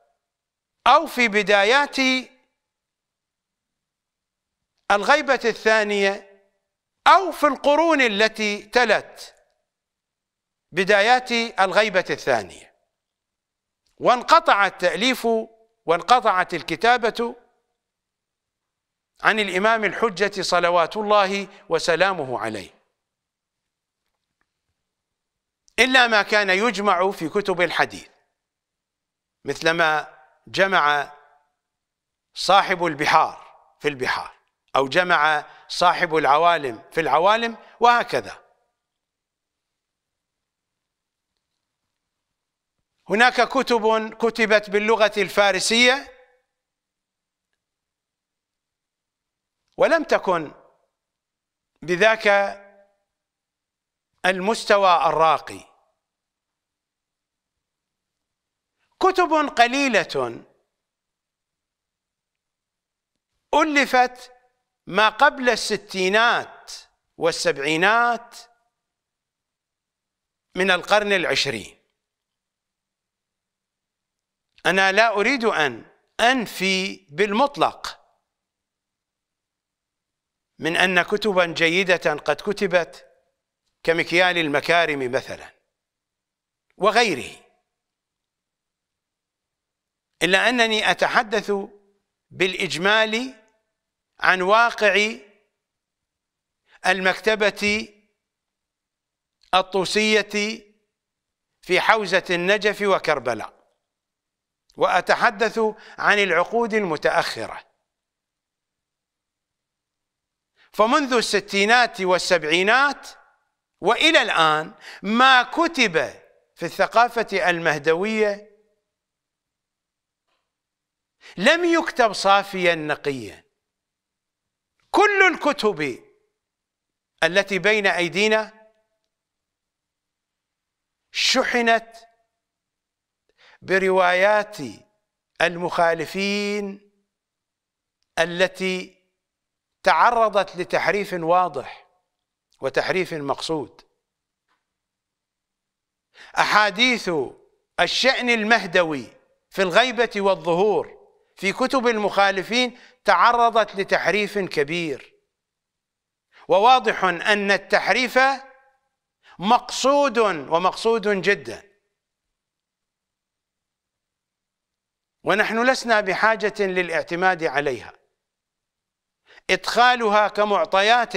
أو في بدايات الغيبة الثانية أو في القرون التي تلت بدايات الغيبة الثانية وانقطع التأليف وانقطعت الكتابة عن الإمام الحجة صلوات الله وسلامه عليه إلا ما كان يجمع في كتب الحديث مثلما جمع صاحب البحار في البحار أو جمع صاحب العوالم في العوالم وهكذا هناك كتب كتبت باللغة الفارسية ولم تكن بذاك المستوى الراقي كتب قليله الفت ما قبل الستينات والسبعينات من القرن العشرين انا لا اريد ان انفي بالمطلق من ان كتبا جيده قد كتبت كمكيال المكارم مثلا وغيره إلا أنني أتحدث بالإجمال عن واقع المكتبة الطوسية في حوزة النجف وكربلاء وأتحدث عن العقود المتأخرة فمنذ الستينات والسبعينات والى الان ما كتب في الثقافه المهدويه لم يكتب صافيا نقيا كل الكتب التي بين ايدينا شحنت بروايات المخالفين التي تعرضت لتحريف واضح وتحريف المقصود أحاديث الشأن المهدوي في الغيبة والظهور في كتب المخالفين تعرضت لتحريف كبير وواضح أن التحريف مقصود ومقصود جدا ونحن لسنا بحاجة للاعتماد عليها إدخالها كمعطيات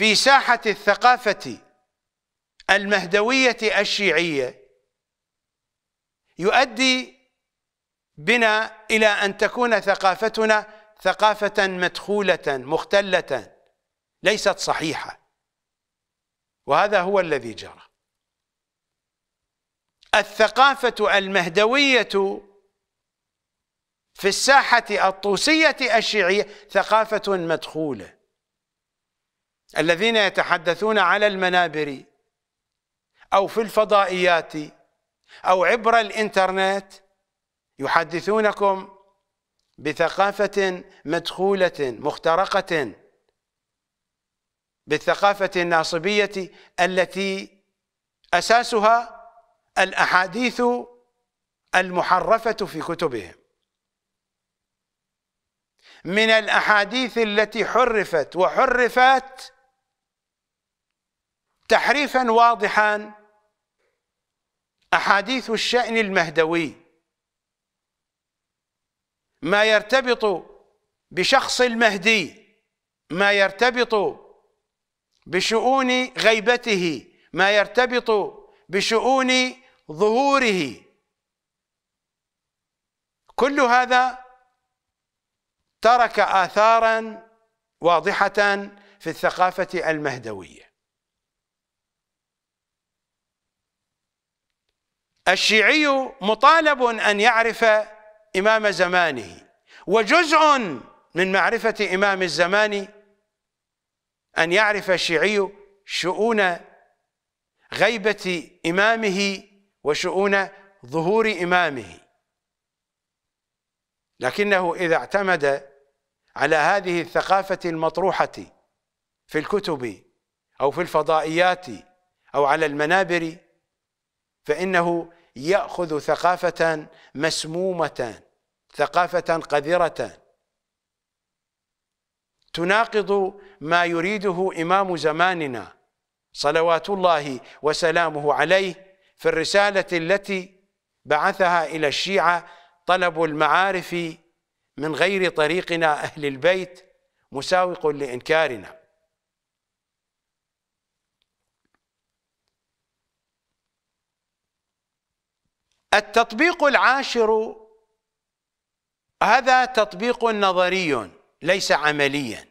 في ساحة الثقافة المهدوية الشيعية يؤدي بنا إلى أن تكون ثقافتنا ثقافة مدخولة مختلة ليست صحيحة وهذا هو الذي جرى الثقافة المهدوية في الساحة الطوسية الشيعية ثقافة مدخولة الذين يتحدثون على المنابر أو في الفضائيات أو عبر الإنترنت يحدثونكم بثقافة مدخولة مخترقة بالثقافة الناصبية التي أساسها الأحاديث المحرفة في كتبهم من الأحاديث التي حرفت وحرفت تحريفا واضحا أحاديث الشأن المهدوي ما يرتبط بشخص المهدي ما يرتبط بشؤون غيبته ما يرتبط بشؤون ظهوره كل هذا ترك آثارا واضحة في الثقافة المهدوية الشيعي مطالب أن يعرف إمام زمانه وجزء من معرفة إمام الزمان أن يعرف الشيعي شؤون غيبة إمامه وشؤون ظهور إمامه لكنه إذا اعتمد على هذه الثقافة المطروحة في الكتب أو في الفضائيات أو على المنابر فإنه يأخذ ثقافة مسمومة ثقافة قذرة تناقض ما يريده إمام زماننا صلوات الله وسلامه عليه في الرسالة التي بعثها إلى الشيعة طلب المعارف من غير طريقنا أهل البيت مساوق لإنكارنا التطبيق العاشر هذا تطبيق نظري ليس عمليا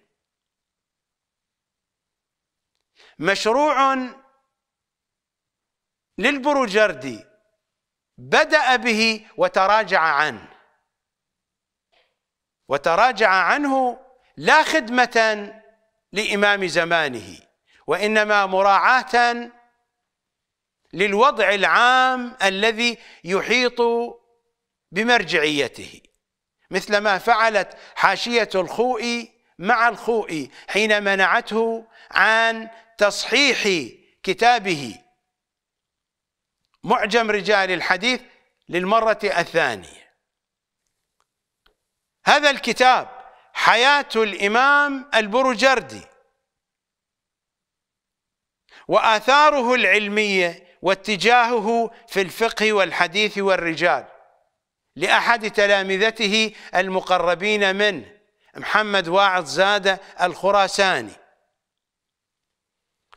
مشروع للبروجردي بدأ به وتراجع عنه وتراجع عنه لا خدمة لإمام زمانه وإنما مراعاة للوضع العام الذي يحيط بمرجعيته مثل ما فعلت حاشية الخوئي مع الخوئي حين منعته عن تصحيح كتابه معجم رجال الحديث للمرة الثانية هذا الكتاب حياة الإمام البروجردي وآثاره العلمية واتجاهه في الفقه والحديث والرجال لأحد تلامذته المقربين منه محمد واعظ زادة الخراساني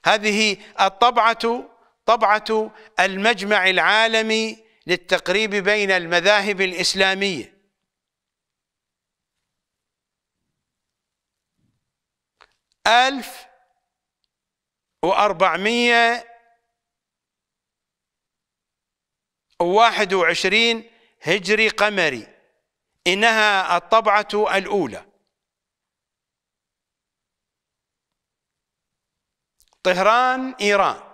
هذه الطبعة طبعة المجمع العالمي للتقريب بين المذاهب الإسلامية ألف وأربعمائة واحد وعشرين هجري قمري إنها الطبعة الأولى طهران إيران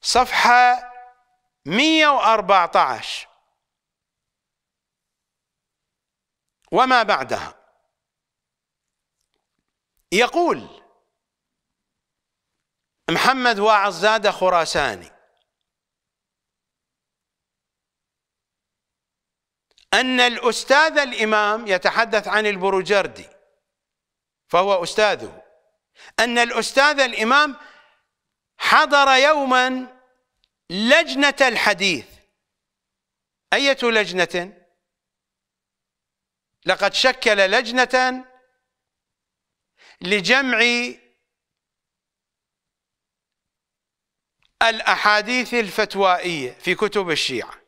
صفحة 114 وما بعدها يقول محمد واعظ زاده خراساني أن الأستاذ الإمام يتحدث عن البروجردي فهو أستاذه أن الأستاذ الإمام حضر يوما لجنة الحديث أية لجنة لقد شكل لجنة لجمع الأحاديث الفتوائية في كتب الشيعة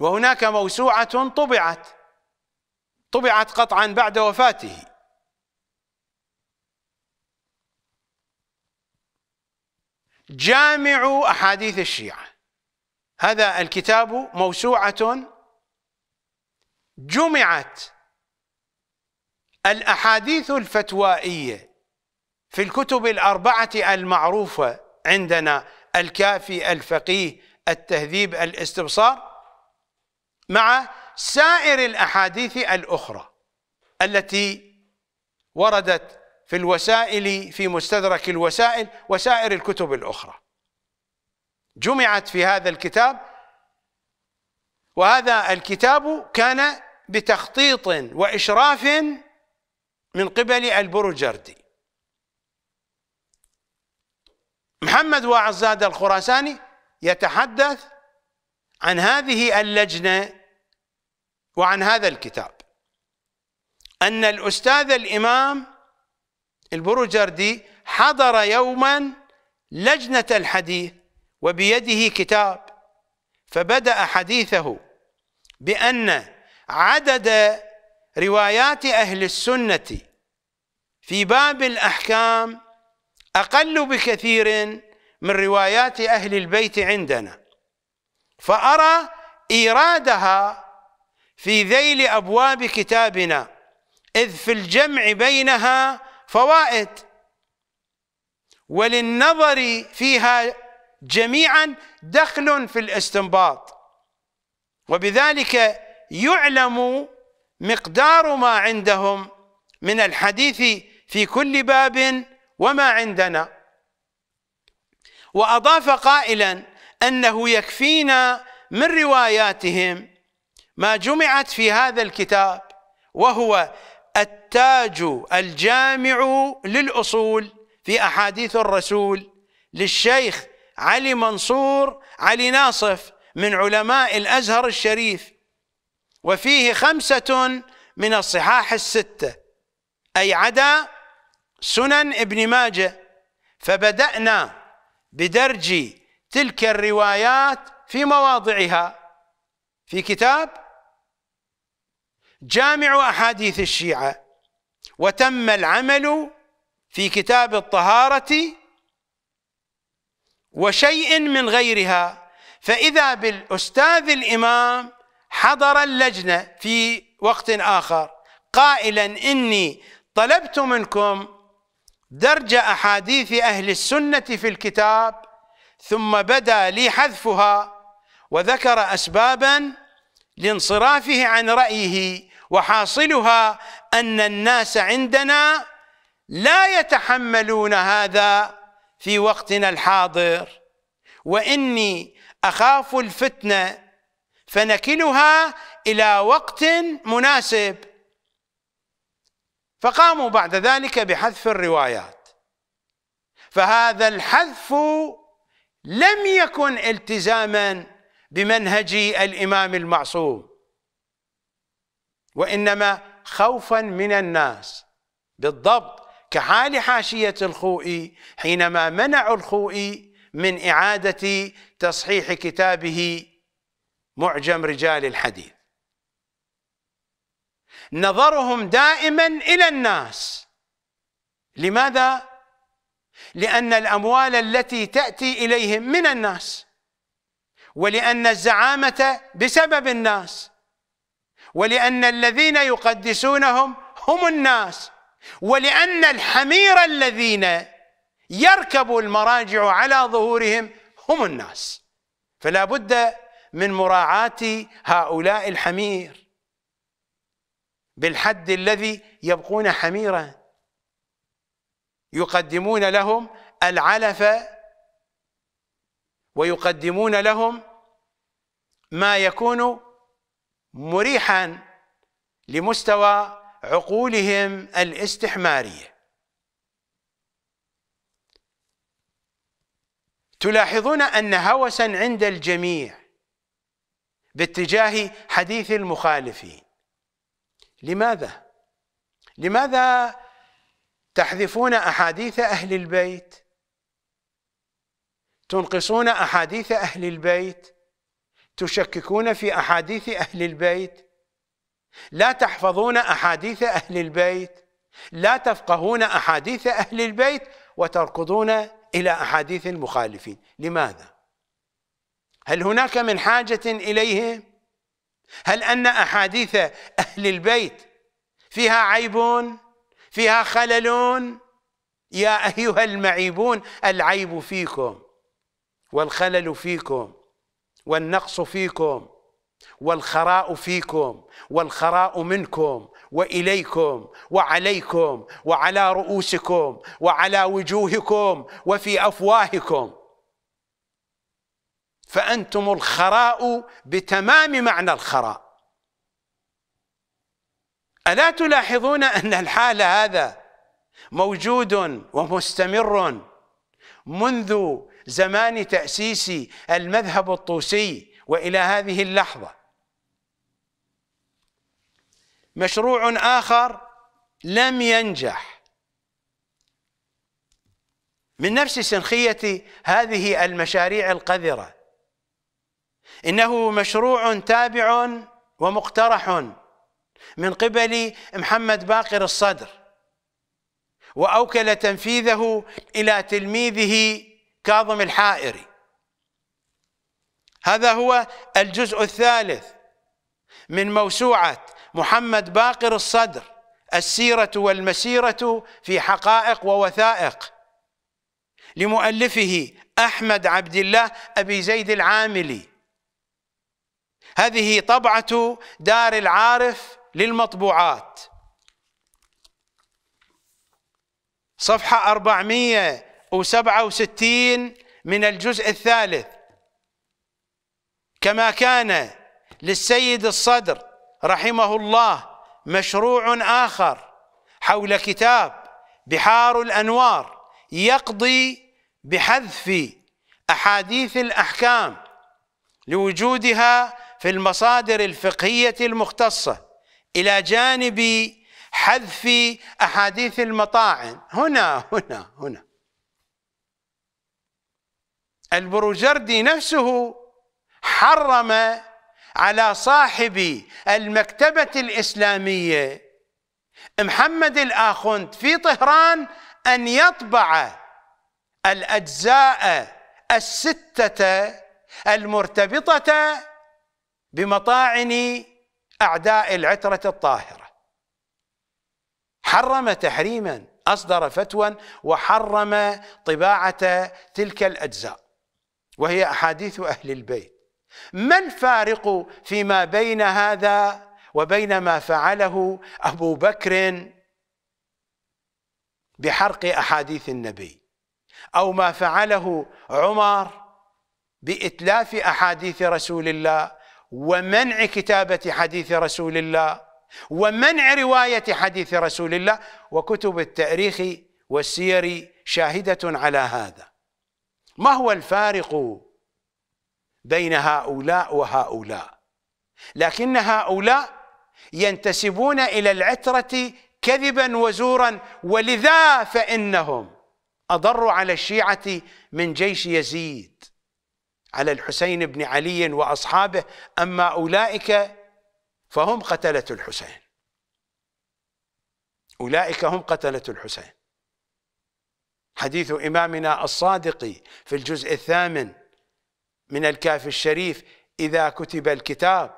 وهناك موسوعة طبعت طبعت قطعا بعد وفاته جامع أحاديث الشيعة هذا الكتاب موسوعة جمعت الأحاديث الفتوائية في الكتب الأربعة المعروفة عندنا الكافي الفقيه التهذيب الاستبصار مع سائر الأحاديث الأخرى التي وردت في الوسائل في مستدرك الوسائل وسائر الكتب الأخرى جمعت في هذا الكتاب وهذا الكتاب كان بتخطيط وإشراف من قبل البروجردي محمد واعظ زاد الخراساني يتحدث عن هذه اللجنة وعن هذا الكتاب أن الأستاذ الإمام البروجردي حضر يوما لجنة الحديث وبيده كتاب فبدأ حديثه بأن عدد روايات أهل السنة في باب الأحكام أقل بكثير من روايات أهل البيت عندنا فأرى إيرادها في ذيل أبواب كتابنا إذ في الجمع بينها فوائد وللنظر فيها جميعا دخل في الاستنباط وبذلك يعلم مقدار ما عندهم من الحديث في كل باب وما عندنا وأضاف قائلا أنه يكفينا من رواياتهم ما جمعت في هذا الكتاب وهو التاج الجامع للأصول في أحاديث الرسول للشيخ علي منصور علي ناصف من علماء الأزهر الشريف وفيه خمسة من الصحاح الستة أي عدا سنن ابن ماجه فبدأنا بدرج تلك الروايات في مواضعها في كتاب جامع أحاديث الشيعة وتم العمل في كتاب الطهارة وشيء من غيرها فإذا بالأستاذ الإمام حضر اللجنة في وقت آخر قائلا إني طلبت منكم درج أحاديث أهل السنة في الكتاب ثم بدا لي حذفها وذكر اسبابا لانصرافه عن رايه وحاصلها ان الناس عندنا لا يتحملون هذا في وقتنا الحاضر واني اخاف الفتنه فنكلها الى وقت مناسب فقاموا بعد ذلك بحذف الروايات فهذا الحذف لم يكن التزاما بمنهج الإمام المعصوم وإنما خوفا من الناس بالضبط كحال حاشية الخوئي حينما منعوا الخوئي من إعادة تصحيح كتابه معجم رجال الحديث نظرهم دائما إلى الناس لماذا؟ لأن الأموال التي تأتي إليهم من الناس ولأن الزعامة بسبب الناس ولأن الذين يقدسونهم هم الناس ولأن الحمير الذين يركب المراجع على ظهورهم هم الناس فلا بد من مراعاة هؤلاء الحمير بالحد الذي يبقون حميرا يقدمون لهم العلف ويقدمون لهم ما يكون مريحا لمستوى عقولهم الاستحماريه تلاحظون ان هوسا عند الجميع باتجاه حديث المخالفين لماذا لماذا تحذفون احاديث اهل البيت تنقصون احاديث اهل البيت تشككون في احاديث اهل البيت لا تحفظون احاديث اهل البيت لا تفقهون احاديث اهل البيت وتركضون الى احاديث المخالفين لماذا هل هناك من حاجه اليهم هل ان احاديث اهل البيت فيها عيب فيها خلل يا أيها المعيبون العيب فيكم والخلل فيكم والنقص فيكم والخراء فيكم والخراء منكم واليكم وعليكم وعلى رؤوسكم وعلى وجوهكم وفي افواهكم فانتم الخراء بتمام معنى الخراء ألا تلاحظون أن الحال هذا موجود ومستمر منذ زمان تأسيس المذهب الطوسي وإلى هذه اللحظة مشروع آخر لم ينجح من نفس سنخية هذه المشاريع القذرة إنه مشروع تابع ومقترح من قبل محمد باقر الصدر وأوكل تنفيذه إلى تلميذه كاظم الحائري هذا هو الجزء الثالث من موسوعة محمد باقر الصدر السيرة والمسيرة في حقائق ووثائق لمؤلفه أحمد عبد الله أبي زيد العاملي هذه طبعة دار العارف للمطبوعات صفحة 467 من الجزء الثالث كما كان للسيد الصدر رحمه الله مشروع آخر حول كتاب بحار الأنوار يقضي بحذف أحاديث الأحكام لوجودها في المصادر الفقهية المختصة إلى جانب حذف أحاديث المطاعن هنا هنا هنا البروجردي نفسه حرم على صاحب المكتبة الإسلامية محمد الآخند في طهران أن يطبع الأجزاء الستة المرتبطة بمطاعن أعداء العترة الطاهرة حرم تحريما أصدر فتوى وحرم طباعة تلك الأجزاء وهي أحاديث أهل البيت ما الفارق فيما بين هذا وبين ما فعله أبو بكر بحرق أحاديث النبي أو ما فعله عمر بإتلاف أحاديث رسول الله ومنع كتابة حديث رسول الله ومنع رواية حديث رسول الله وكتب التاريخ والسير شاهدة على هذا ما هو الفارق بين هؤلاء وهؤلاء لكن هؤلاء ينتسبون إلى العترة كذبا وزورا ولذا فإنهم أضروا على الشيعة من جيش يزيد على الحسين بن علي واصحابه اما اولئك فهم قتله الحسين اولئك هم قتله الحسين حديث امامنا الصادق في الجزء الثامن من الكاف الشريف اذا كتب الكتاب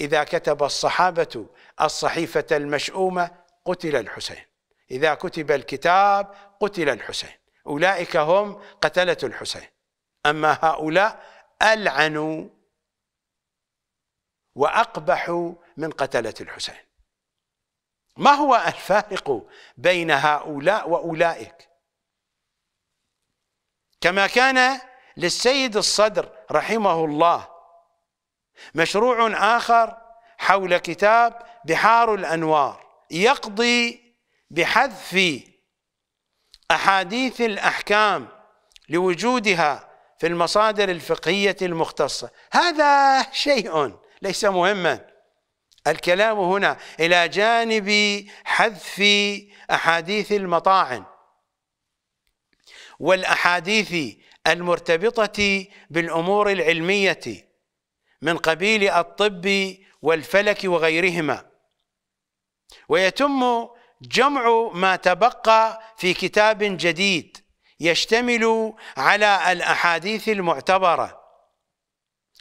اذا كتب الصحابه الصحيفه المشؤومه قتل الحسين اذا كتب الكتاب قتل الحسين اولئك هم قتله الحسين اما هؤلاء ألعنوا وأقبحوا من قتلة الحسين ما هو الفارق بين هؤلاء وأولئك كما كان للسيد الصدر رحمه الله مشروع آخر حول كتاب بحار الأنوار يقضي بحذف أحاديث الأحكام لوجودها في المصادر الفقهية المختصة هذا شيء ليس مهما الكلام هنا إلى جانب حذف أحاديث المطاعن والأحاديث المرتبطة بالأمور العلمية من قبيل الطب والفلك وغيرهما ويتم جمع ما تبقى في كتاب جديد يشتمل على الأحاديث المعتبرة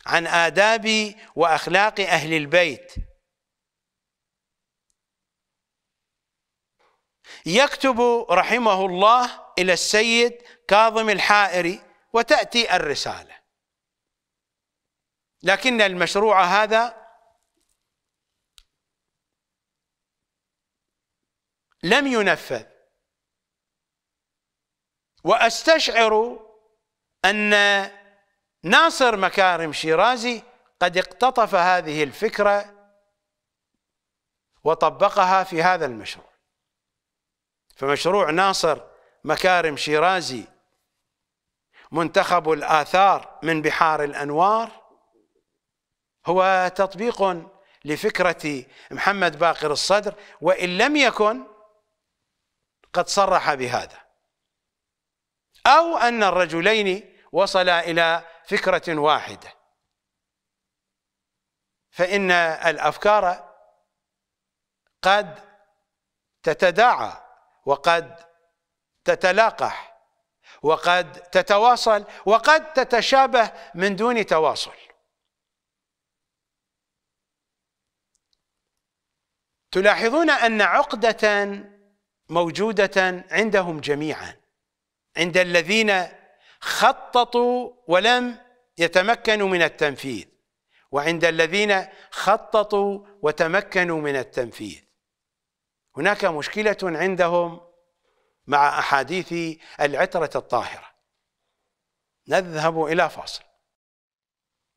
عن آداب وأخلاق أهل البيت يكتب رحمه الله إلى السيد كاظم الحائري وتأتي الرسالة لكن المشروع هذا لم ينفذ واستشعر ان ناصر مكارم شيرازي قد اقتطف هذه الفكره وطبقها في هذا المشروع فمشروع ناصر مكارم شيرازي منتخب الاثار من بحار الانوار هو تطبيق لفكره محمد باقر الصدر وان لم يكن قد صرح بهذا أو أن الرجلين وصلا إلى فكرة واحدة فإن الأفكار قد تتداعى وقد تتلاقح وقد تتواصل وقد تتشابه من دون تواصل تلاحظون أن عقدة موجودة عندهم جميعا عند الذين خططوا ولم يتمكنوا من التنفيذ وعند الذين خططوا وتمكنوا من التنفيذ هناك مشكلة عندهم مع أحاديث العترة الطاهرة نذهب إلى فاصل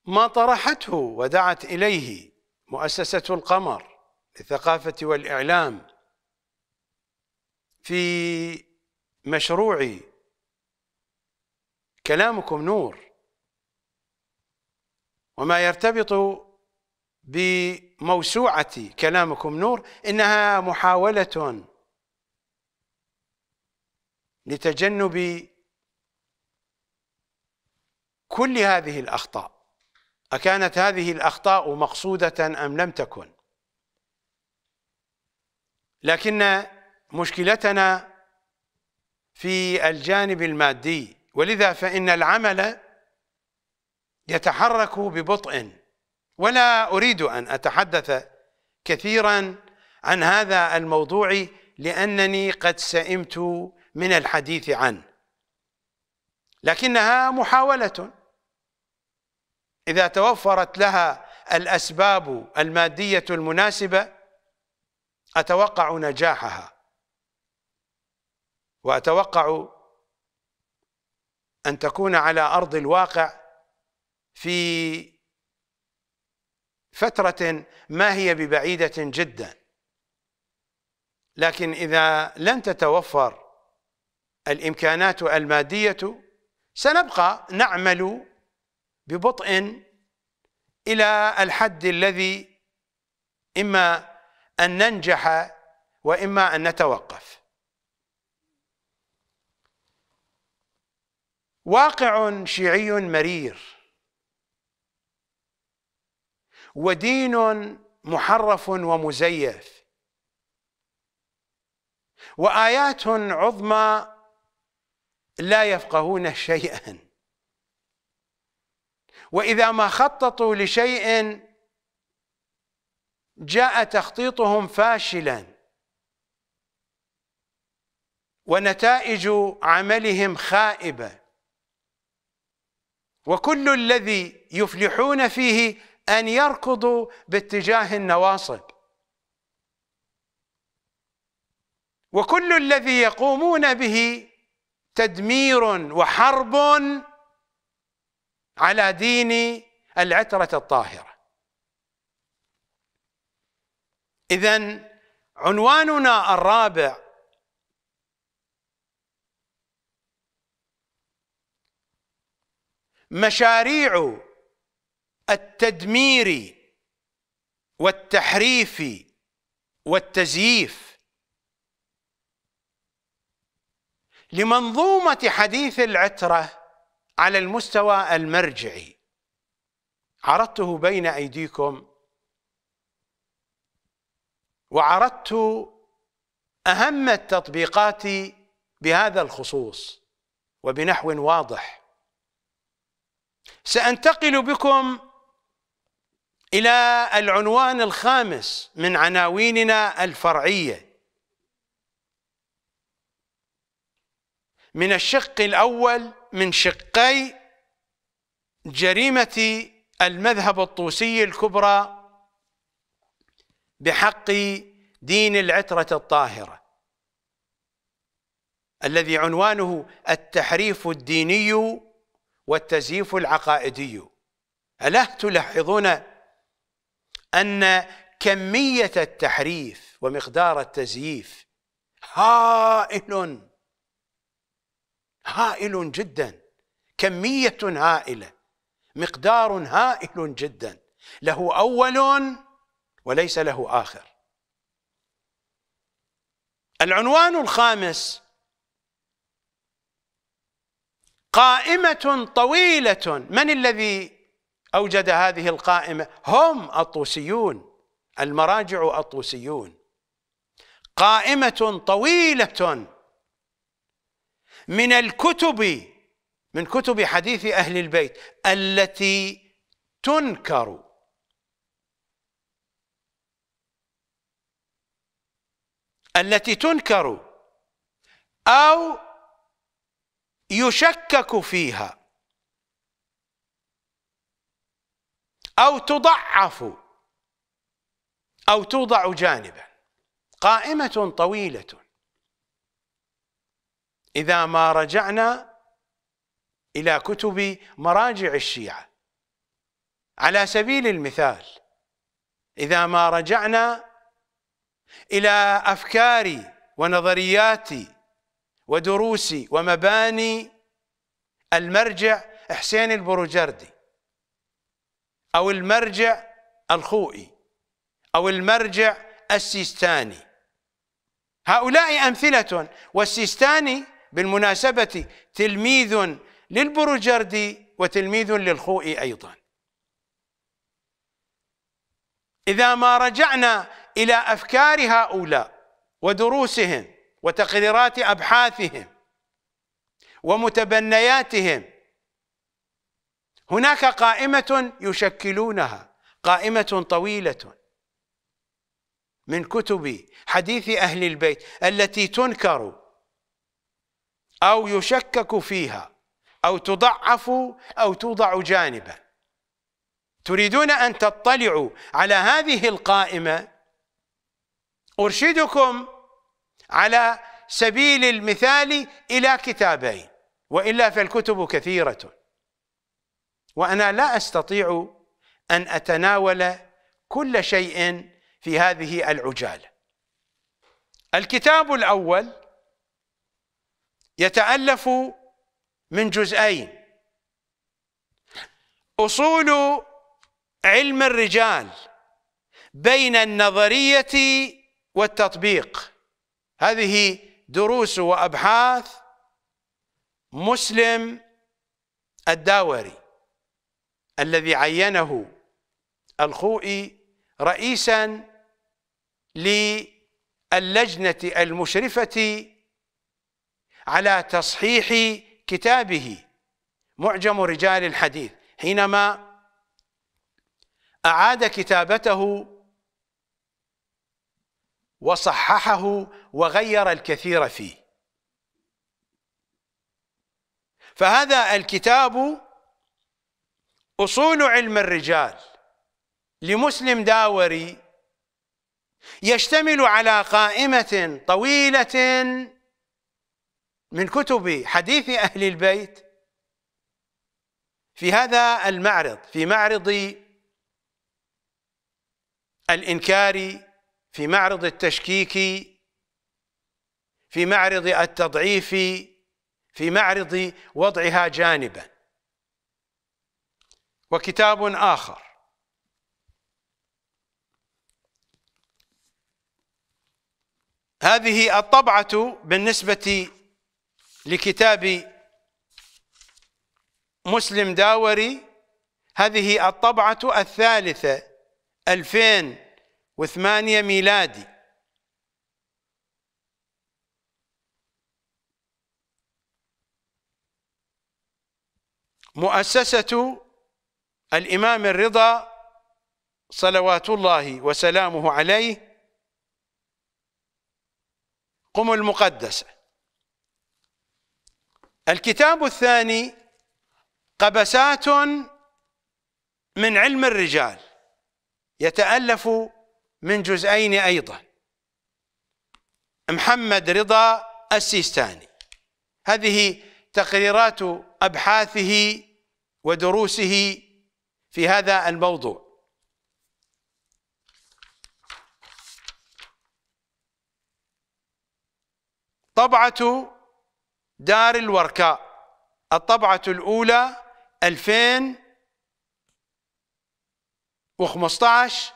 ما طرحته ودعت إليه مؤسسة القمر للثقافة والإعلام في مشروع كلامكم نور وما يرتبط بموسوعة كلامكم نور إنها محاولة لتجنب كل هذه الأخطاء أكانت هذه الأخطاء مقصودة أم لم تكن لكن مشكلتنا في الجانب المادي ولذا فإن العمل يتحرك ببطء ولا أريد أن أتحدث كثيرا عن هذا الموضوع لأنني قد سئمت من الحديث عنه لكنها محاولة إذا توفرت لها الأسباب المادية المناسبة أتوقع نجاحها وأتوقع ان تكون على ارض الواقع في فتره ما هي ببعيده جدا لكن اذا لم تتوفر الامكانات الماديه سنبقى نعمل ببطء الى الحد الذي اما ان ننجح واما ان نتوقف واقع شيعي مرير ودين محرف ومزيف وايات عظمى لا يفقهون شيئا واذا ما خططوا لشيء جاء تخطيطهم فاشلا ونتائج عملهم خائبه وكل الذي يفلحون فيه أن يركضوا باتجاه النواصب وكل الذي يقومون به تدمير وحرب على دين العترة الطاهرة إذا عنواننا الرابع مشاريع التدمير والتحريف والتزييف لمنظومة حديث العترة على المستوى المرجعي عرضته بين أيديكم وعرضت أهم التطبيقات بهذا الخصوص وبنحو واضح سأنتقل بكم إلى العنوان الخامس من عناويننا الفرعية من الشق الأول من شقي جريمة المذهب الطوسي الكبرى بحق دين العترة الطاهرة الذي عنوانه التحريف الديني والتزييف العقائدي ألا تلاحظون أن كمية التحريف ومقدار التزييف هائل هائل جدا كمية هائلة مقدار هائل جدا له أول وليس له آخر العنوان الخامس قائمة طويلة من الذي أوجد هذه القائمة هم الطوسيون المراجع الطوسيون قائمة طويلة من الكتب من كتب حديث أهل البيت التي تنكر التي تنكر أو يشكك فيها أو تضعف أو توضع جانبا قائمة طويلة إذا ما رجعنا إلى كتب مراجع الشيعة على سبيل المثال إذا ما رجعنا إلى أفكار ونظريات ودروسي ومباني المرجع حسين البروجردي أو المرجع الخوئي أو المرجع السيستاني هؤلاء أمثلة والسيستاني بالمناسبة تلميذ للبروجردي وتلميذ للخوئي أيضا إذا ما رجعنا إلى أفكار هؤلاء ودروسهم وتقريرات أبحاثهم ومتبنياتهم هناك قائمة يشكلونها قائمة طويلة من كتب حديث أهل البيت التي تنكر أو يشكك فيها أو تضعف أو توضع جانبا تريدون أن تطلعوا على هذه القائمة أرشدكم على سبيل المثال إلى كتابين وإلا فالكتب كثيرة وأنا لا أستطيع أن أتناول كل شيء في هذه العجالة الكتاب الأول يتألف من جزئين أصول علم الرجال بين النظرية والتطبيق هذه دروس وأبحاث مسلم الداوري الذي عينه الخوئي رئيسا للجنة المشرفة على تصحيح كتابه معجم رجال الحديث حينما أعاد كتابته وصححه وغير الكثير فيه فهذا الكتاب أصول علم الرجال لمسلم داوري يشتمل على قائمة طويلة من كتب حديث أهل البيت في هذا المعرض في معرض الإنكار في معرض التشكيك في معرض التضعيف في معرض وضعها جانبا وكتاب آخر هذه الطبعة بالنسبة لكتاب مسلم داوري هذه الطبعة الثالثة 2008 ميلادي مؤسسة الإمام الرضا صلوات الله وسلامه عليه قم المقدسة الكتاب الثاني قبسات من علم الرجال يتألف من جزئين أيضا محمد رضا السيستاني هذه تقريرات ابحاثه ودروسه في هذا الموضوع طبعة دار الوركاء الطبعة الأولى 2015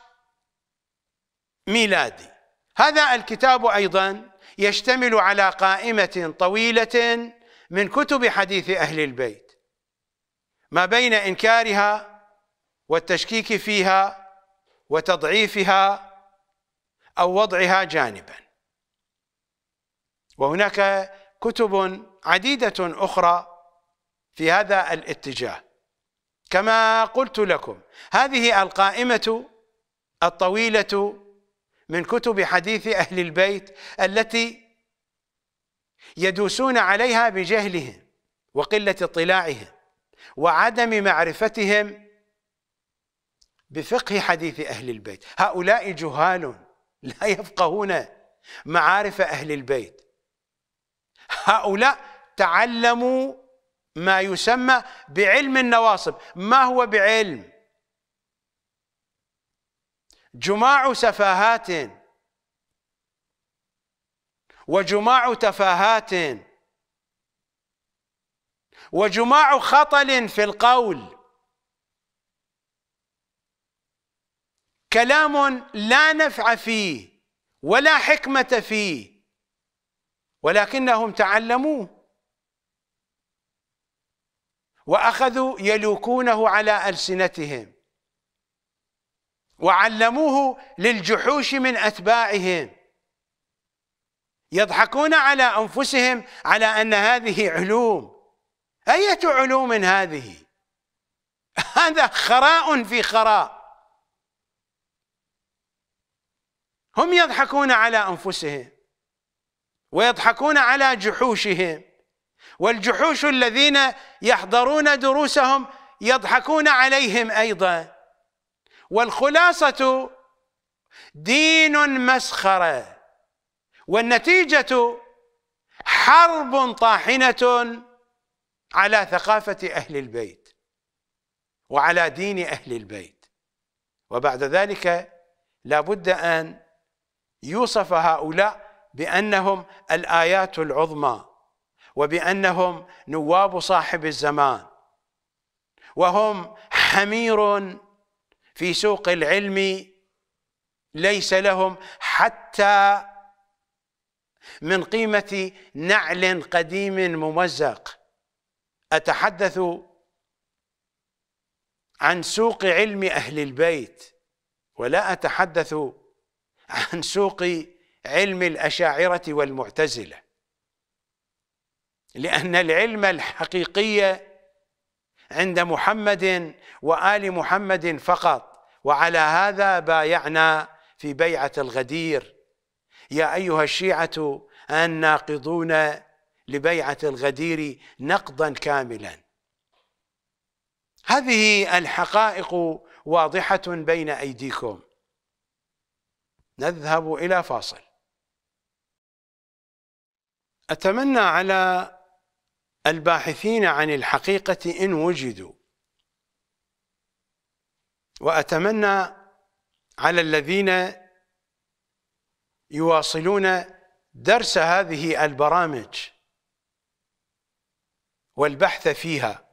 ميلادي هذا الكتاب أيضا يشتمل على قائمة طويلة من كتب حديث أهل البيت ما بين إنكارها والتشكيك فيها وتضعيفها أو وضعها جانبا وهناك كتب عديدة أخرى في هذا الاتجاه كما قلت لكم هذه القائمة الطويلة من كتب حديث أهل البيت التي يدوسون عليها بجهلهم وقلة اطلاعهم وعدم معرفتهم بفقه حديث أهل البيت هؤلاء جهال لا يفقهون معارف أهل البيت هؤلاء تعلموا ما يسمى بعلم النواصب ما هو بعلم جماع سفاهات وجماع تفاهات وجماع خطل في القول كلام لا نفع فيه ولا حكمة فيه ولكنهم تعلموه وأخذوا يلوكونه على ألسنتهم وعلموه للجحوش من أتباعهم يضحكون على أنفسهم على أن هذه علوم أية علوم هذه [laughs] هذا خراء في خراء هم يضحكون على أنفسهم ويضحكون على جحوشهم والجحوش الذين يحضرون دروسهم يضحكون عليهم أيضا والخلاصة دين مسخره والنتيجة حرب طاحنة على ثقافة أهل البيت وعلى دين أهل البيت وبعد ذلك لابد أن يوصف هؤلاء بأنهم الآيات العظمى وبأنهم نواب صاحب الزمان وهم حمير في سوق العلم ليس لهم حتى من قيمة نعل قديم ممزق أتحدث عن سوق علم أهل البيت ولا أتحدث عن سوق علم الأشاعرة والمعتزلة لأن العلم الحقيقي عند محمد وآل محمد فقط وعلى هذا بايعنا في بيعة الغدير يا ايها الشيعه الناقضون لبيعه الغدير نقضا كاملا هذه الحقائق واضحه بين ايديكم نذهب الى فاصل اتمنى على الباحثين عن الحقيقه ان وجدوا واتمنى على الذين يواصلون درس هذه البرامج والبحث فيها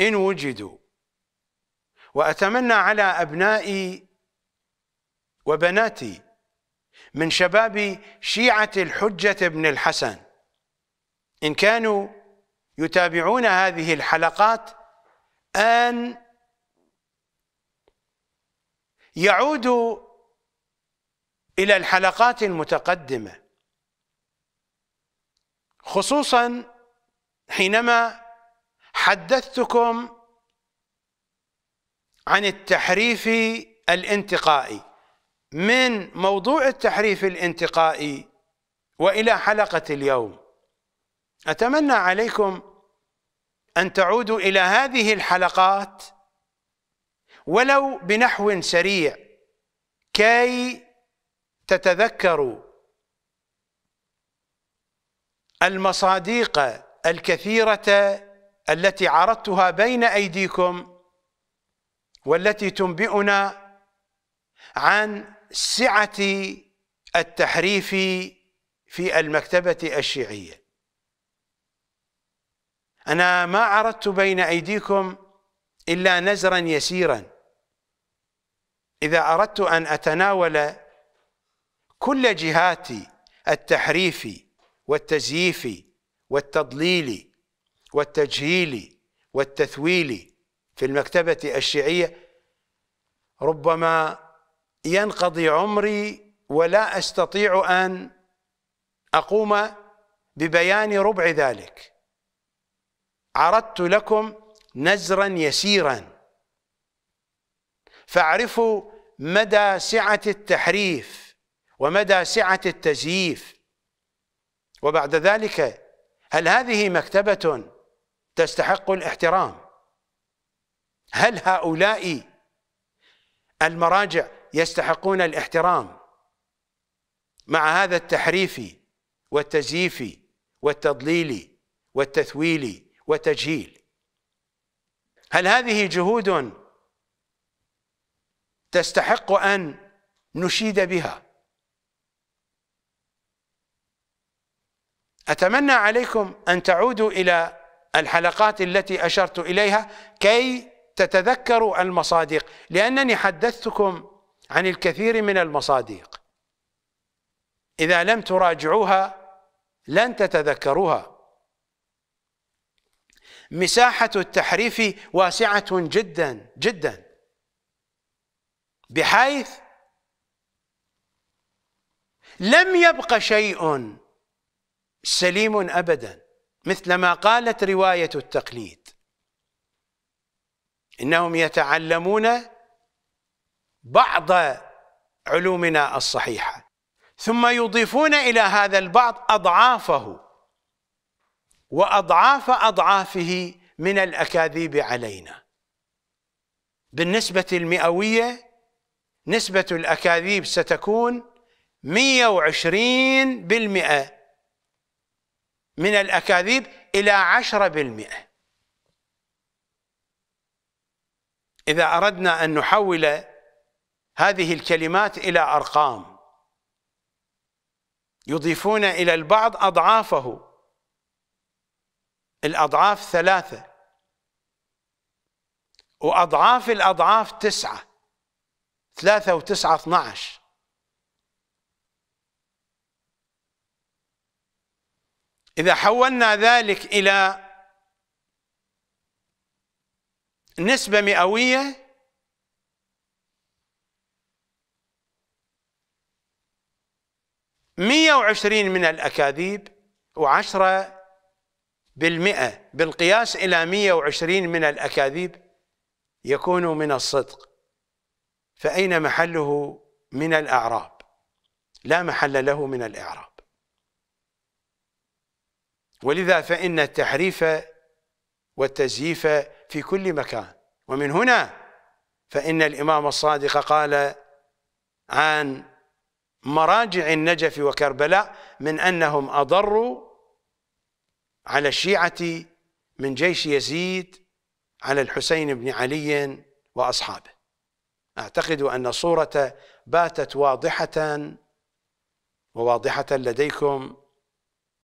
إن وجدوا وأتمنى على أبنائي وبناتي من شباب شيعة الحجة ابن الحسن إن كانوا يتابعون هذه الحلقات أن يعودوا إلى الحلقات المتقدمة خصوصا حينما حدثتكم عن التحريف الانتقائي من موضوع التحريف الانتقائي وإلى حلقة اليوم أتمنى عليكم أن تعودوا إلى هذه الحلقات ولو بنحو سريع كي تتذكر المصاديق الكثيرة التي عرضتها بين أيديكم والتي تنبئنا عن سعة التحريف في المكتبة الشيعية أنا ما عرضت بين أيديكم إلا نزرا يسيرا إذا أردت أن أتناول كل جهات التحريف والتزييف والتضليل والتجهيل والتثويل في المكتبة الشيعية ربما ينقضي عمري ولا أستطيع أن أقوم ببيان ربع ذلك عرضت لكم نزرا يسيرا فاعرفوا مدى سعة التحريف ومدى سعة التزييف وبعد ذلك هل هذه مكتبة تستحق الاحترام هل هؤلاء المراجع يستحقون الاحترام مع هذا التحريف والتزييف والتضليل والتثويل والتجهيل هل هذه جهود تستحق أن نشيد بها أتمنى عليكم أن تعودوا إلى الحلقات التي أشرت إليها كي تتذكروا المصادق لأنني حدثتكم عن الكثير من المصادق إذا لم تراجعوها لن تتذكروها مساحة التحريف واسعة جدا جدا بحيث لم يبق شيء سليم أبدا مثل ما قالت رواية التقليد إنهم يتعلمون بعض علومنا الصحيحة ثم يضيفون إلى هذا البعض أضعافه وأضعاف أضعافه من الأكاذيب علينا بالنسبة المئوية نسبة الأكاذيب ستكون 120 بالمئة من الأكاذيب إلى عشرة بالمئة إذا أردنا أن نحول هذه الكلمات إلى أرقام يضيفون إلى البعض أضعافه الأضعاف ثلاثة وأضعاف الأضعاف تسعة ثلاثة وتسعة اثنى إذا حولنا ذلك إلى نسبة مئوية مية وعشرين من الأكاذيب وعشرة بالمئة بالقياس إلى مية وعشرين من الأكاذيب يكون من الصدق فأين محله من الأعراب لا محل له من الإعراب ولذا فإن التحريف والتزييف في كل مكان ومن هنا فإن الإمام الصادق قال عن مراجع النجف وكربلاء من أنهم أضروا على الشيعة من جيش يزيد على الحسين بن علي وأصحابه أعتقد أن الصورة باتت واضحة وواضحة لديكم